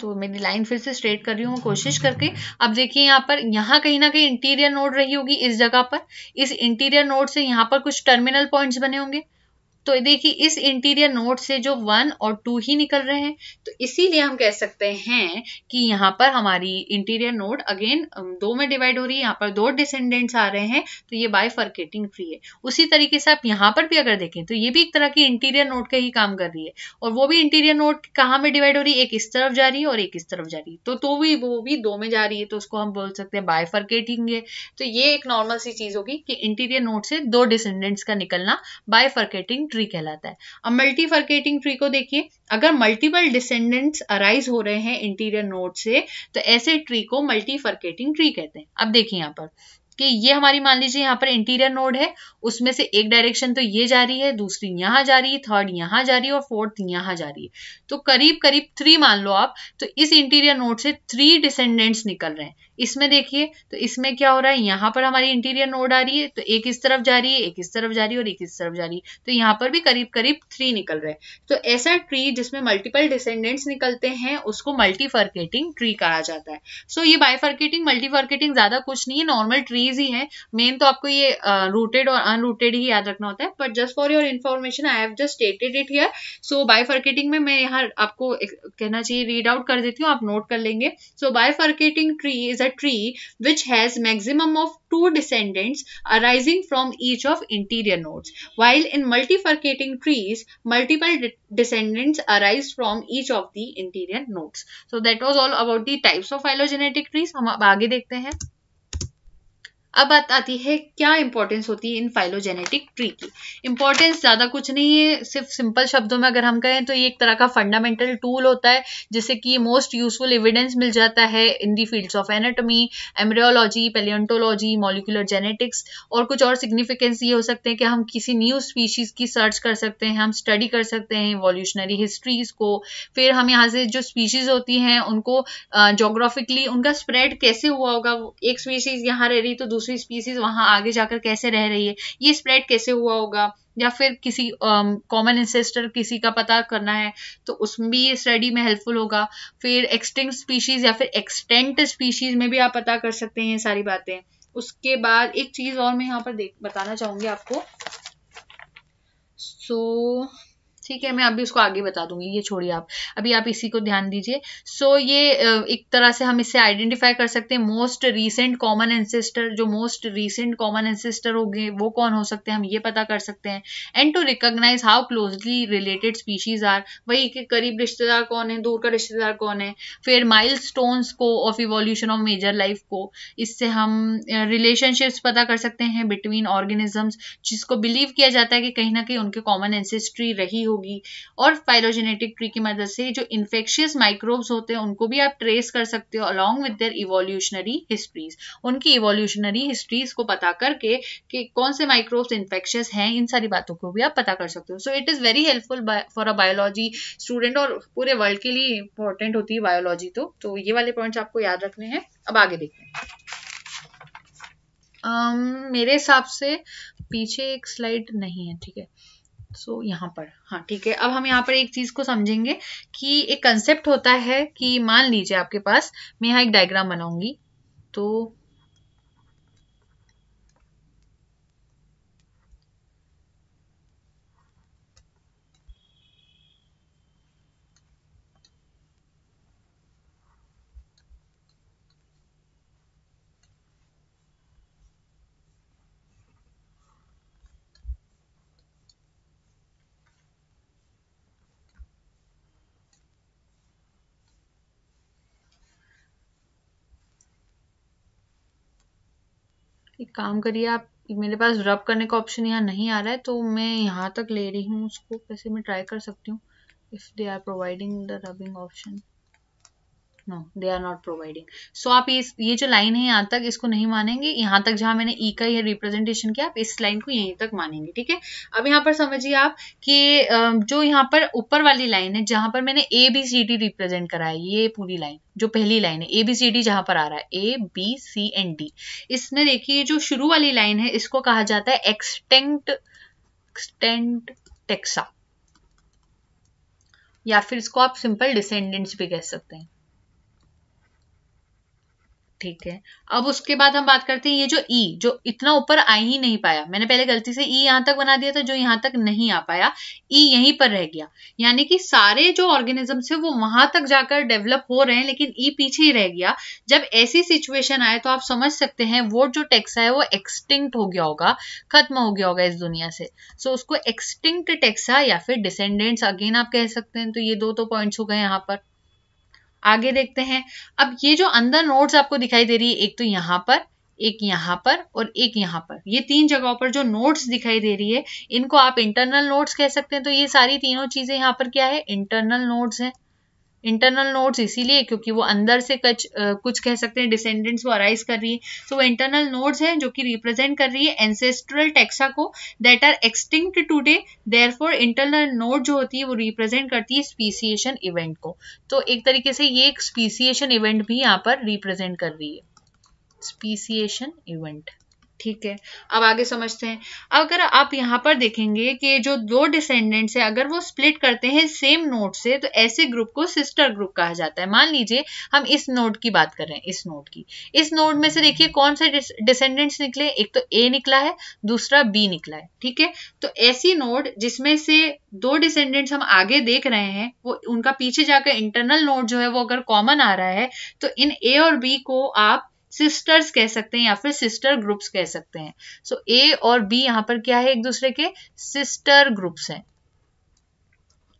तो मेरी लाइन फिर से स्ट्रेट कर रही हूँ कोशिश करके अब देखिए यहाँ पर यहाँ कहीं ना कहीं इंटीरियर नोड रही होगी इस जगह पर इस इंटीरियर नोड से यहाँ पर कुछ टर्मिनल पॉइंट्स बने होंगे तो देखिए इस इंटीरियर नोट से जो वन और टू ही निकल रहे हैं तो इसीलिए हम कह सकते हैं कि यहाँ पर हमारी इंटीरियर नोट अगेन दो में डिवाइड हो रही है यहाँ पर दो डिसेंडेंट्स आ रहे हैं तो ये बाय फर्केटिंग फ्री है उसी तरीके से आप यहाँ पर भी अगर देखें तो ये भी एक तरह की इंटीरियर नोट का ही काम कर रही है और वो भी इंटीरियर नोट कहाँ में डिवाइड हो रही है एक इस तरफ जा रही है और एक इस तरफ जा रही है तो, तो भी वो भी दो में जा रही है तो उसको हम बोल सकते हैं बाय फर्केटिंग है तो ये एक नॉर्मल सी चीज होगी कि इंटीरियर नोट से दो डिसेंडेंट्स का निकलना बाय फर्केटिंग ट्री कहलाता है अब मल्टी फर्केटिंग ट्री को देखिए अगर मल्टीपल डिसेंडेंट्स अराइज हो रहे हैं इंटीरियर नोड से तो ऐसे ट्री को मल्टी फर्केटिंग ट्री कहते हैं अब देखिए यहाँ पर कि ये हमारी मान लीजिए यहाँ पर इंटीरियर नोड है उसमें से एक डायरेक्शन तो ये जा रही है दूसरी यहाँ जा रही है थर्ड यहाँ जा रही है और फोर्थ यहाँ जा रही है तो करीब करीब थ्री मान लो आप तो इस इंटीरियर नोड से थ्री डिसेंडेंट्स निकल रहे हैं इसमें देखिए तो इसमें क्या हो रहा है यहाँ पर हमारी इंटीरियर नोड आ रही है तो एक इस तरफ जा रही है एक इस तरफ जा रही है और एक इस तरफ जा रही है तो यहाँ पर भी करीब करीब थ्री निकल रहे हैं तो ऐसा ट्री जिसमें मल्टीपल डिसेंडेंट्स निकलते हैं उसको मल्टीफर्केटिंग ट्री कहा जाता है सो so, ये मल्टी मल्टीफर्केटिंग ज्यादा कुछ नहीं है नॉर्मल ट्रीज ही है मेन तो आपको ये रूटेड और अनरूटेड ही याद रखना होता है but just for your information I have just stated it here so bifurcating में मैं यहाँ आपको कहना चाहिए रीड आउट कर देती हूँ आप नोट कर लेंगे so bifurcating tree is a tree which has maximum of two descendants arising from each of interior nodes. While in multifurcating trees, multiple de descendants arise from each of the interior nodes. So that was all about the types of phylogenetic trees. हम अब आगे देखते अब बात आती है क्या इंपॉर्टेंस होती है इन फाइलोजेनेटिक ट्री की इंपॉर्टेंस ज़्यादा कुछ नहीं है सिर्फ सिंपल शब्दों में अगर हम कहें तो ये एक तरह का फंडामेंटल टूल होता है जिससे कि मोस्ट यूजफुल एविडेंस मिल जाता है in the fields of anatomy embryology palaeontology molecular genetics और कुछ और सिग्निफिकेंस ये हो सकते हैं कि हम किसी न्यू स्पीशीज की सर्च कर सकते हैं हम स्टडी कर सकते हैं वॉल्यूशनरी हिस्ट्रीज को फिर हम यहाँ से जो स्पीशीज होती हैं उनको जोग्राफिकली उनका स्प्रेड कैसे हुआ होगा एक स्पीशीज यहाँ रह रही तो दूसरी दूसरी स्पीसीज वहां आगे जाकर कैसे रह रही है ये स्प्रेड कैसे हुआ होगा या फिर किसी कॉमन um, इंसेस्टर किसी का पता करना है तो उसमें भी ये स्टडी में हेल्पफुल होगा फिर एक्सटिंक्ट स्पीशीज या फिर एक्सटेंट स्पीशीज में भी आप पता कर सकते हैं सारी बातें उसके बाद एक चीज और मैं यहाँ पर देख बताना चाहूंगी आपको सो so, ठीक है मैं अभी उसको आगे बता दूंगी ये छोड़िए आप अभी आप इसी को ध्यान दीजिए सो so, ये एक तरह से हम इससे आइडेंटिफाई कर सकते हैं मोस्ट रीसेंट कॉमन एंसेस्टर जो मोस्ट रीसेंट कॉमन एंसेस्टर हो गए वो कौन हो सकते हैं हम ये पता कर सकते हैं and to recognise how closely related species are वही के करीब रिश्तेदार कौन है दूर का रिश्तेदार कौन है फिर माइल को of evolution of major life को इससे हम रिलेशनशिप्स पता कर सकते हैं बिटवीन ऑर्गेनिजम्स जिसको बिलीव किया जाता है कि कहीं ना कहीं उनके कॉमन एंसेस्ट्री रही हो होगी और फाइलोजेनेटिक ट्री की मदद से जो इन्फेक्शियस माइक्रोब्स होते हैं उनको भी आप ट्रेस कर सकते हो along with their evolutionary histories उनकी इवोल्यूशनरी हिस्ट्रीज को पता करके कि कौन से माइक्रोब्स इन्फेक्शियस हैं इन सारी बातों को भी आप पता कर सकते हो so it is very helpful for a biology student और पूरे वर्ल्ड के लिए इंपॉर्टेंट होती है बायोलॉजी तो तो ये वाले पॉइंट्स आपको याद रखने हैं अब आगे देखते हैं um, मेरे हिसाब से पीछे एक स्लाइड नहीं है ठीक है सो so, यहाँ पर हाँ ठीक है अब हम यहाँ पर एक चीज को समझेंगे कि एक कंसेप्ट होता है कि मान लीजिए आपके पास मैं यहाँ एक डायग्राम बनाऊंगी तो काम करिए आप मेरे पास रब करने का ऑप्शन यहाँ नहीं आ रहा है तो मैं यहाँ तक ले रही हूँ उसको वैसे मैं ट्राई कर सकती हूँ if they are providing the rubbing option no they are not providing so आप इस ये जो लाइन है यहाँ तक इसको नहीं मानेंगे यहाँ तक जहां मैंने ई e का ये रिप्रेजेंटेशन किया आप इस लाइन को यहीं तक मानेंगे ठीक है अब यहाँ पर समझिए आप कि जो यहाँ पर ऊपर वाली लाइन है जहां पर मैंने A B C D represent करा है ये पूरी लाइन जो पहली लाइन है ए बी सी डी जहां पर आ रहा है A B C and D इसमें देखिए जो शुरू वाली लाइन है इसको कहा जाता है एक्सटेंट एक्सटेंट टेक्सा या फिर इसको आप सिंपल डिसेंडेंट्स भी कह सकते हैं ठीक है अब उसके बाद हम बात करते हैं ये जो ई e, जो इतना ऊपर आ ही नहीं पाया मैंने पहले गलती से ई e यहाँ तक बना दिया था जो यहां तक नहीं आ पाया ई e यहीं पर रह गया यानी कि सारे जो ऑर्गेनिजम्स है वो वहां तक जाकर डेवलप हो रहे हैं लेकिन ई e पीछे ही रह गया जब ऐसी सिचुएशन आए तो आप समझ सकते हैं वो जो टेक्सा है वो एक्सटिंक्ट हो गया होगा खत्म हो गया होगा इस दुनिया से सो उसको एक्सटिंक्ट टेक्सा या फिर डिसेंडेंट्स अगेन आप कह सकते हैं तो ये दो तो पॉइंट्स हो गए यहाँ पर आगे देखते हैं अब ये जो अंदर नोट्स आपको दिखाई दे रही है एक तो यहाँ पर एक यहाँ पर और एक यहाँ पर ये तीन जगहों पर जो नोट्स दिखाई दे रही है इनको आप इंटरनल नोट्स कह सकते हैं तो ये सारी तीनों चीजें यहाँ पर क्या है इंटरनल नोट्स हैं इंटरनल नोट्स इसीलिए क्योंकि वो अंदर से कुछ कुछ कह सकते हैं डिसेंडेंट्स वो अराइज कर रही है सो so, वो इंटरनल नोट्स हैं जो कि रिप्रेजेंट कर रही है एंसेस्ट्रल टेक्सा को that are extinct today their internal note जो होती है वो रिप्रेजेंट करती है स्पीसीएशन इवेंट को तो एक तरीके से ये एक स्पीसीएशन इवेंट भी यहाँ पर रिप्रेजेंट कर रही है स्पीसीएशन इवेंट ठीक है अब आगे समझते हैं अगर आप यहाँ पर देखेंगे कि जो दो डिसेंडेंट्स है अगर वो स्प्लिट करते हैं सेम नोट से तो ऐसे ग्रुप को सिस्टर ग्रुप कहा जाता है मान लीजिए हम इस नोट की बात कर रहे हैं इस नोट की इस नोट में से देखिए कौन से डिसेंडेंट्स निकले एक तो ए निकला है दूसरा बी निकला है ठीक है तो ऐसी नोट जिसमें से दो डिसेंडेंट्स हम आगे देख रहे हैं वो उनका पीछे जाकर इंटरनल नोट जो है वो अगर कॉमन आ रहा है तो इन ए और बी को आप सिस्टर्स कह सकते हैं या फिर सिस्टर ग्रुप्स कह सकते हैं सो ए और बी यहां पर क्या है एक दूसरे के सिस्टर ग्रुप्स हैं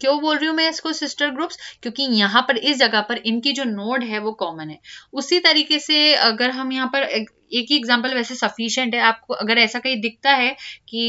क्यों बोल रही हूं मैं इसको सिस्टर ग्रुप्स क्योंकि यहाँ पर इस जगह पर इनकी जो नोड है वो कॉमन है उसी तरीके से अगर हम यहाँ पर एक ही एग्जाम्पल वैसे सफिशियंट है आपको अगर ऐसा कहीं दिखता है कि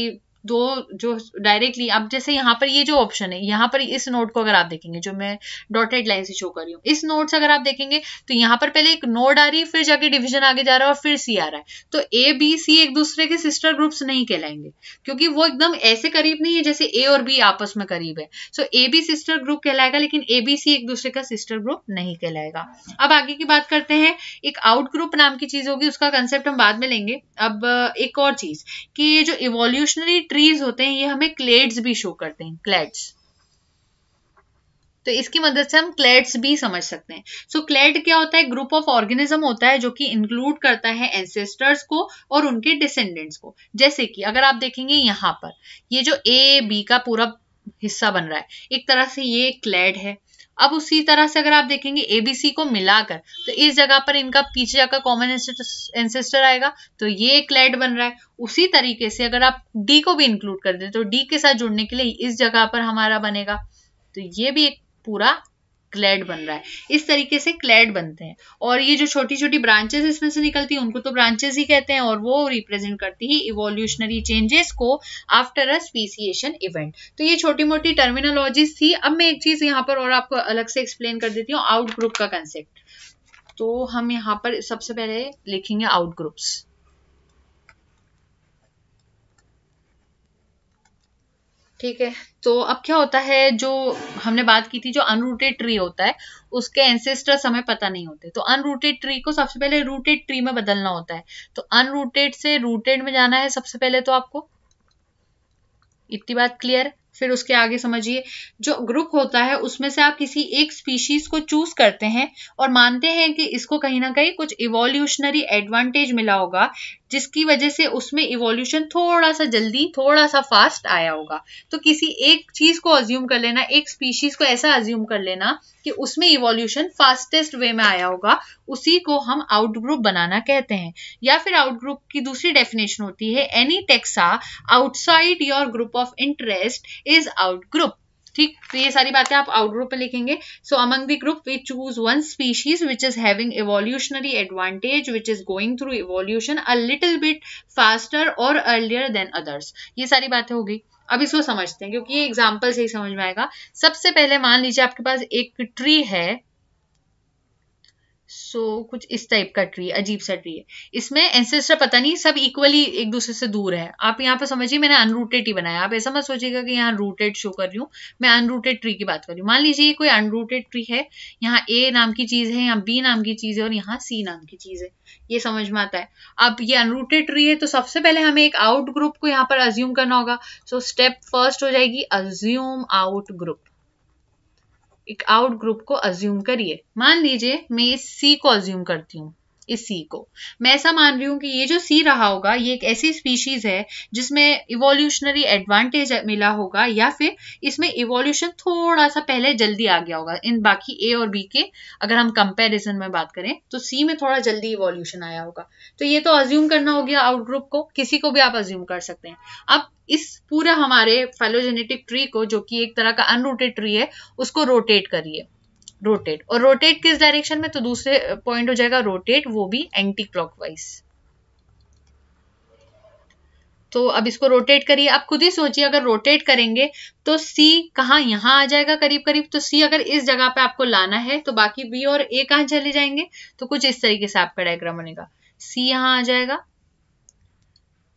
दो जो डायरेक्टली अब जैसे यहाँ पर ये जो ऑप्शन है यहाँ पर इस नोट को अगर आप देखेंगे जो मैं डॉटेड लाइन से शो कर रही हूँ इस नोट से अगर आप देखेंगे तो यहाँ पर पहले एक नोड आ रही है फिर जाके डिविजन आगे जा रहा है और फिर सी आ रहा है तो ए बी सी एक दूसरे के सिस्टर ग्रुप्स नहीं कहलाएंगे क्योंकि वो एकदम ऐसे करीब नहीं है जैसे ए और बी आपस में करीब है so A B sister group कहलाएगा लेकिन ए बी सी एक दूसरे का सिस्टर ग्रुप नहीं कहलाएगा अब आगे की बात करते हैं एक आउट ग्रुप नाम की चीज होगी उसका कंसेप्ट हम बाद में लेंगे अब एक और चीज कि ये जो इवोल्यूशनरी ट्रीज होते हैं ये हमें क्लेड्स भी शो करते हैं क्लेड्स तो इसकी मदद से हम क्लेड्स भी समझ सकते हैं सो so, क्लेड क्या होता है ग्रुप ऑफ ऑर्गेनिज्म होता है जो कि इंक्लूड करता है एंसेस्टर्स को और उनके डिसेंडेंट्स को जैसे कि अगर आप देखेंगे यहां पर ये जो ए बी का पूरा हिस्सा बन रहा है एक तरह से ये क्लेड है अब उसी तरह से अगर आप देखेंगे एबीसी को मिलाकर तो इस जगह पर इनका पीछे जाकर कॉमन एंसेस्टर आएगा तो ये एक लेड बन रहा है उसी तरीके से अगर आप डी को भी इंक्लूड कर दें तो डी के साथ जुड़ने के लिए इस जगह पर हमारा बनेगा तो ये भी एक पूरा क्लैड बन रहा है इस तरीके से क्लैड बनते हैं और ये जो छोटी छोटी ब्रांचेस इसमें से निकलती है उनको तो ब्रांचेस ही कहते हैं और वो रिप्रेजेंट करती है इवोल्यूशनरी चेंजेस को आफ्टर अ स्पीसिएशन इवेंट तो ये छोटी मोटी टर्मिनोलॉजीज थी अब मैं एक चीज यहाँ पर और आपको अलग से एक्सप्लेन कर देती हूँ आउट ग्रुप का कंसेप्ट तो हम यहाँ पर सबसे पहले लिखेंगे आउट ग्रुप्स ठीक है तो अब क्या होता है जो हमने बात की थी जो अनरूटेड ट्री होता है उसके एंसेस्टर्स हमें पता नहीं होते तो अनरूटेड ट्री को सबसे पहले रूटेड ट्री में बदलना होता है तो अनरूटेड से रूटेड में जाना है सबसे पहले तो आपको इतनी बात क्लियर फिर उसके आगे समझिए जो ग्रुप होता है उसमें से आप किसी एक स्पीशीज को चूज करते हैं और मानते हैं कि इसको कहीं ना कहीं कुछ इवोल्यूशनरी एडवांटेज मिला होगा जिसकी वजह से उसमें इवोल्यूशन थोड़ा सा जल्दी थोड़ा सा फास्ट आया होगा तो किसी एक चीज को अज्यूम कर लेना एक स्पीशीज को ऐसा अज्यूम कर लेना कि उसमें इवोल्यूशन फास्टेस्ट वे में आया होगा उसी को हम आउट ग्रुप बनाना कहते हैं या फिर आउट ग्रुप की दूसरी डेफिनेशन होती है any taxa outside your group of interest is out group ठीक तो ये सारी बातें आप आउटग्रुप पे लिखेंगे so among the group we choose one species which is having evolutionary advantage which is going through evolution a little bit faster और अर्लियर देन अदर्स ये सारी बातें होगी अब इसको समझते हैं क्योंकि ये एग्जाम्पल से ही समझ में आएगा सबसे पहले मान लीजिए आपके पास एक ट्री है सो so, कुछ इस टाइप का ट्री है अजीब सा ट्री है इसमें एंसेस्टर पता नहीं सब इक्वली एक दूसरे से दूर है आप यहाँ पे समझिए मैंने अनरूटेड ही बनाया आप ऐसा मत सोचिएगा कि यहाँ रूटेड शो कर रही हूँ मैं अनरूटेड ट्री की बात कर रही हूँ मान लीजिए कोई अनरूटेड ट्री है यहाँ ए नाम की चीज है यहाँ बी नाम की चीज है और यहाँ सी नाम की चीज है ये समझ में आता है अब ये अनरूटेड ट्री है तो सबसे पहले हमें एक आउट ग्रुप को यहाँ पर अज्यूम करना होगा सो स्टेप फर्स्ट हो जाएगी अज्यूम आउट ग्रुप एक आउट ग्रुप को अज्यूम करिए मान लीजिए मैं इस सी को अज्यूम करती हूँ इस सी को मैं ऐसा मान रही हूँ कि ये जो सी रहा होगा ये एक ऐसी स्पीशीज है जिसमें इवोल्यूशनरी एडवांटेज मिला होगा या फिर इसमें इवोल्यूशन थोड़ा सा पहले जल्दी आ गया होगा इन बाकी ए और बी के अगर हम कंपेरिजन में बात करें तो सी में थोड़ा जल्दी इवोल्यूशन आया होगा तो ये तो अज्यूम करना हो गया आउट ग्रुप को किसी को भी आप अज्यूम कर सकते हैं अब इस पूरा हमारे फाइलोजेनेटिक ट्री को जो कि एक तरह का अनरूटेड ट्री है उसको रोटेट करिए रोटेट और रोटेट किस डायरेक्शन में तो दूसरे पॉइंट हो जाएगा रोटेट वो भी एंटी क्लॉकवाइज तो अब इसको रोटेट करिए आप खुद ही सोचिए अगर रोटेट करेंगे तो C कहा यहां आ जाएगा करीब करीब तो C अगर इस जगह पे आपको लाना है तो बाकी B और A कहा चले जाएंगे तो कुछ इस तरीके से आपका डायग्राम बनेगा C यहां आ जाएगा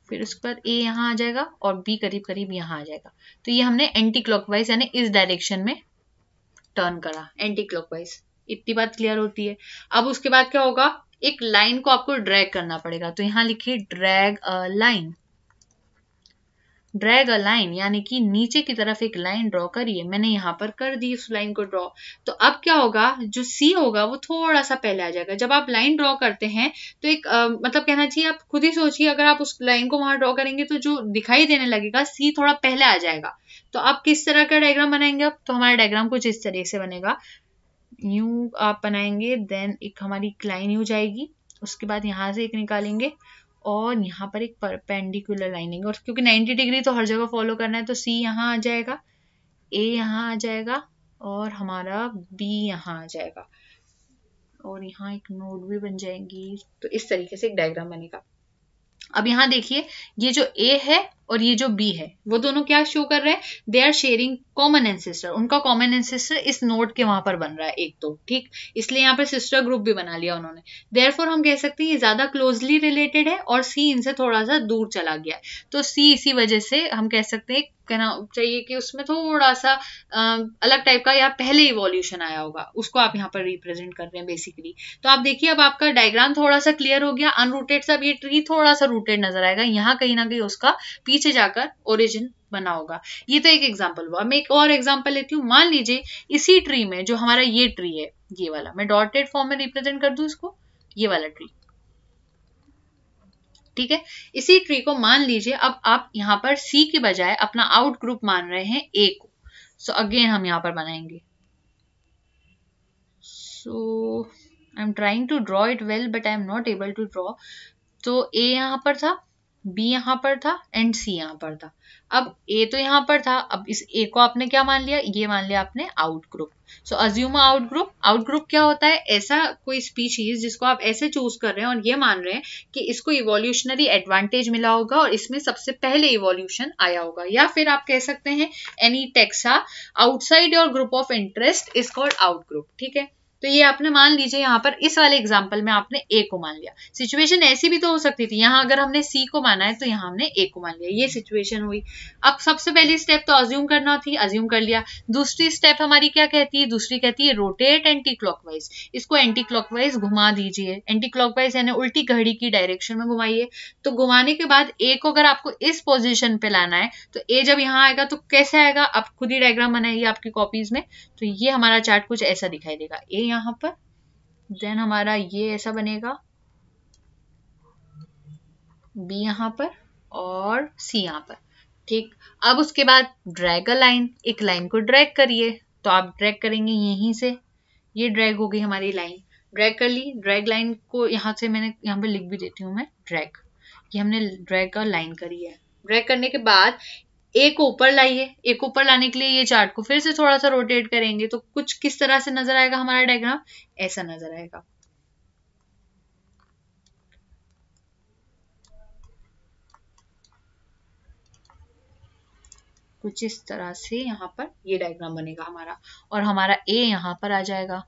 फिर उसके बाद A यहां आ जाएगा और B करीब करीब यहां आ जाएगा तो ये हमने एंटी क्लॉकवाइज यानी इस डायरेक्शन में टर्न करा एंटी क्लॉकवाइज इतनी बात क्लियर होती है अब उसके बाद क्या होगा एक लाइन को आपको ड्रैग करना पड़ेगा तो यहां लिखिए drag a line drag a line यानी कि नीचे की तरफ एक लाइन ड्रॉ करिए मैंने यहाँ पर कर दी उस लाइन को ड्रॉ तो अब क्या होगा जो सी होगा वो थोड़ा सा पहले आ जाएगा जब आप लाइन ड्रॉ करते हैं तो एक आ, मतलब कहना चाहिए आप खुद ही सोचिए अगर आप उस लाइन को वहां ड्रॉ करेंगे तो जो दिखाई देने लगेगा सी थोड़ा पहले आ जाएगा तो आप किस तरह का डायग्राम बनाएंगे अब तो हमारा डायग्राम कुछ इस तरह से बनेगा यू आप बनाएंगे देन एक हमारी लाइन यू जाएगी उसके बाद यहाँ से एक निकालेंगे और यहाँ पर एक परपेंडिकुलर लाइन लेंगे और क्योंकि 90 डिग्री तो हर जगह फॉलो करना है तो सी यहाँ आ जाएगा ए यहाँ आ जाएगा और हमारा बी यहाँ आ जाएगा और यहाँ एक नोड भी बन जाएगी तो इस तरीके से एक डायग्राम बनेगा अब यहाँ देखिए ये जो ए है और ये जो बी है वो दोनों क्या शो कर रहे हैं they are sharing common ancestor उनका कॉमन एंसेस्टर इस नोट के वहां पर बन रहा है एक तो ठीक इसलिए यहाँ पर सिस्टर ग्रुप भी बना लिया उन्होंने फोर हम कह सकते हैं ये ज्यादा क्लोजली रिलेटेड है और सी इनसे थोड़ा सा दूर चला गया तो सी इसी वजह से हम कह सकते हैं कहना चाहिए कि उसमें थोड़ा सा आ, अलग टाइप का या पहले इवोल्यूशन आया होगा उसको आप यहाँ पर रिप्रेजेंट कर रहे हैं बेसिकली तो आप देखिए अब आपका डायग्राम थोड़ा सा क्लियर हो गया अनरूटेड सा ये ट्री थोड़ा सा रूटेड नजर आएगा यहाँ कहीं ना कहीं उसका नीचे जाकर ओरिजिन बना होगा ये तो एक एग्जाम्पल हुआ मैं एक और एग्जाम्पल लेती हूँ मान लीजिए इसी ट्री में जो हमारा ये ट्री है ये वाला मैं डॉटेड फॉर्म में रिप्रेजेंट कर दू इसको ये वाला ट्री ठीक है इसी ट्री को मान लीजिए अब आप यहाँ पर सी के बजाय अपना आउट ग्रुप मान रहे हैं ए को सो so अगेन हम यहाँ पर बनाएंगे so I am trying to draw it well but I am not able to draw तो ए यहाँ पर था बी यहाँ पर था एंड सी यहाँ पर था अब ए तो यहाँ पर था अब इस ए को आपने क्या मान लिया ये मान लिया आपने out group so assume out group out group out होता है ऐसा कोई स्पीशीज जिसको आप ऐसे चूज कर रहे हैं और ये मान रहे हैं कि इसको इवोल्यूशनरी एडवांटेज मिला होगा और इसमें सबसे पहले इवोल्यूशन आया होगा या फिर आप कह सकते हैं any taxa outside your group of interest is called out group ठीक है तो ये आपने मान लीजिए यहाँ पर इस वाले एग्जाम्पल में आपने ए को मान लिया सिचुएशन ऐसी भी तो हो सकती थी यहाँ अगर हमने सी को माना है तो यहाँ हमने ए को मान लिया ये सिचुएशन हुई अब सबसे पहली स्टेप तो अज्यूम करना थी अज्यूम कर लिया दूसरी स्टेप हमारी क्या कहती है दूसरी कहती है रोटेट एंटी क्लॉकवाइज इसको एंटी क्लॉकवाइज घुमा दीजिए एंटी क्लॉकवाइज यानी उल्टी घड़ी की डायरेक्शन में घुमाइए तो घुमाने के बाद ए को अगर आपको इस पोजिशन पे लाना है तो ए जब यहाँ आएगा तो कैसे आएगा आप खुद ही डायग्राम बनाइए आपकी कॉपीज में तो ये हमारा चार्ट कुछ ऐसा दिखाई देगा ए यहाँ पर देन हमारा ये ऐसा बनेगा बी यहाँ पर और सी यहाँ पर ठीक अब उसके बाद ड्रैग अ लाइन एक लाइन को ड्रैग करिए तो आप ड्रैग करेंगे यहीं से ये ड्रैग हो गई हमारी लाइन ड्रैग कर ली ड्रैग लाइन को यहाँ से मैंने यहाँ पर लिख भी देती हूँ मैं ड्रैग ये हमने ड्रैग का लाइन करी है ड्रैग करने के बाद ए को ऊपर लाइए ए को ऊपर लाने के लिए ये चार्ट को फिर से थोड़ा सा रोटेट करेंगे तो कुछ किस तरह से नजर आएगा हमारा डायग्राम ऐसा नजर आएगा कुछ इस तरह से यहाँ पर ये डायग्राम बनेगा हमारा और हमारा ए यहाँ पर आ जाएगा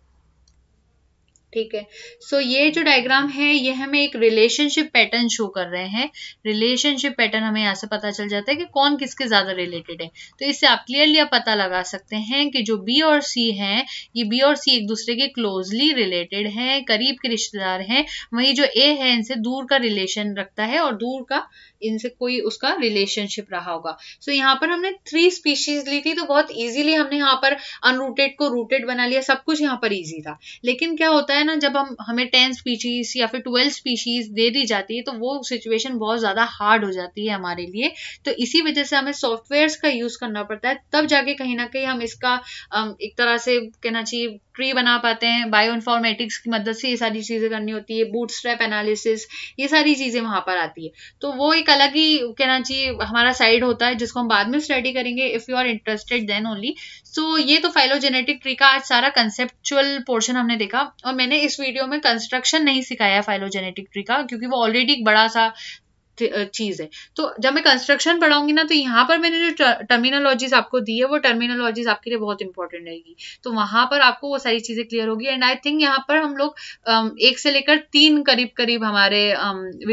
ठीक है सो so, ये जो डायग्राम है ये हमें एक रिलेशनशिप पैटर्न शो कर रहे हैं रिलेशनशिप पैटर्न हमें यहाँ से पता चल जाता है कि कौन किसके ज़्यादा रिलेटेड है तो इससे आप क्लियरली आप पता लगा सकते हैं कि जो बी और सी हैं ये बी और सी एक दूसरे के क्लोजली रिलेटेड हैं करीब के रिश्तेदार हैं वही जो ए है इनसे दूर का रिलेशन रखता है और दूर का इनसे कोई उसका रिलेशनशिप रहा होगा सो so, यहाँ पर हमने थ्री स्पीशीज ली थी तो बहुत ईजिली हमने यहाँ पर अनरूटेड को रूटेड बना लिया सब कुछ यहाँ पर ईजी था लेकिन क्या होता है है ना जब हम हमें टेन स्पीशीज या फिर ट्वेल्व स्पीशीज दे दी जाती है तो वो सिचुएशन बहुत ज़्यादा हार्ड हो जाती है हमारे लिए तो इसी वजह से हमें सॉफ्टवेयर्स का यूज़ करना पड़ता है तब जाके कहीं ना कहीं हम इसका एक तरह से कहना चाहिए ट्री बना पाते हैं बायो इन्फॉर्मेटिक्स की मदद से ये सारी चीज़ें करनी होती है बूट स्ट्रैप एनालिसिस ये सारी चीज़ें वहां पर आती है तो वो एक अलग ही कहना चाहिए हमारा साइड होता है जिसको हम बाद में स्टडी करेंगे if you are interested then only so ये तो फाइलोजेनेटिक ट्री का आज सारा कंसेप्चुअल पोर्शन हमने देखा और मैंने मैंने इस वीडियो में कंस्ट्रक्शन नहीं सिखाया फाइलोजेनेटिक ट्री का क्योंकि वो ऑलरेडी एक बड़ा सा चीज है तो जब मैं कंस्ट्रक्शन पढ़ाऊंगी ना तो यहाँ पर मैंने जो टर्मिनोलॉजीज आपको दी है वो टर्मिनोलॉजीज आपके लिए बहुत इंपॉर्टेंट रहेगी तो वहां पर आपको वो सारी चीजें क्लियर होगी एंड आई थिंक यहाँ पर हम लोग एक से लेकर तीन करीब करीब हमारे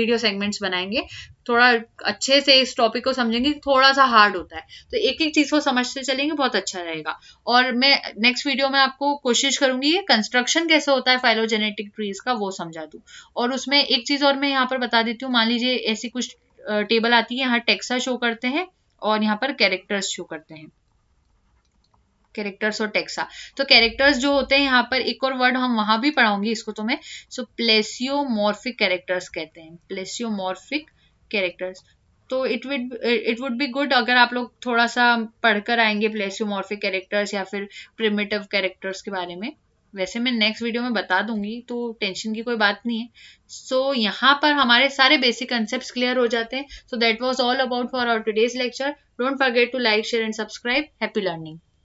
वीडियो सेगमेंट्स बनाएंगे थोड़ा अच्छे से इस टॉपिक को समझेंगे थोड़ा सा हार्ड होता है तो एक एक चीज को समझते चलेंगे बहुत अच्छा रहेगा और मैं नेक्स्ट वीडियो में आपको कोशिश करूंगी ये कंस्ट्रक्शन कैसे होता है फाइलोजेनेटिक ट्रीज का वो समझा दू और उसमें एक चीज और मैं यहाँ पर बता देती हूँ मान लीजिए ऐसी कुछ टेबल आती है यहाँ टेक्सा शो करते हैं और यहाँ पर कैरेक्टर्स शो करते हैं कैरेक्टर्स और टेक्सा तो कैरेक्टर्स जो होते हैं यहाँ पर एक और वर्ड हम वहां भी पढ़ाऊंगी इसको तो मैं सो प्लेसियोमोर्फिक कैरेक्टर्स कहते हैं प्लेसियोमोर्फिक कैरेक्टर्स तो it with it would be good अगर आप लोग थोड़ा सा पढ़कर आएंगे प्लेसियोमॉर्फिक कैरेक्टर्स या फिर प्रिमेटिव कैरेक्टर्स के बारे में वैसे मैं नेक्स्ट वीडियो में बता दूंगी तो टेंशन की कोई बात नहीं है सो so, यहाँ पर हमारे सारे बेसिक कंसेप्ट क्लियर हो जाते हैं so that was all about for our today's lecture don't forget to like share and subscribe happy learning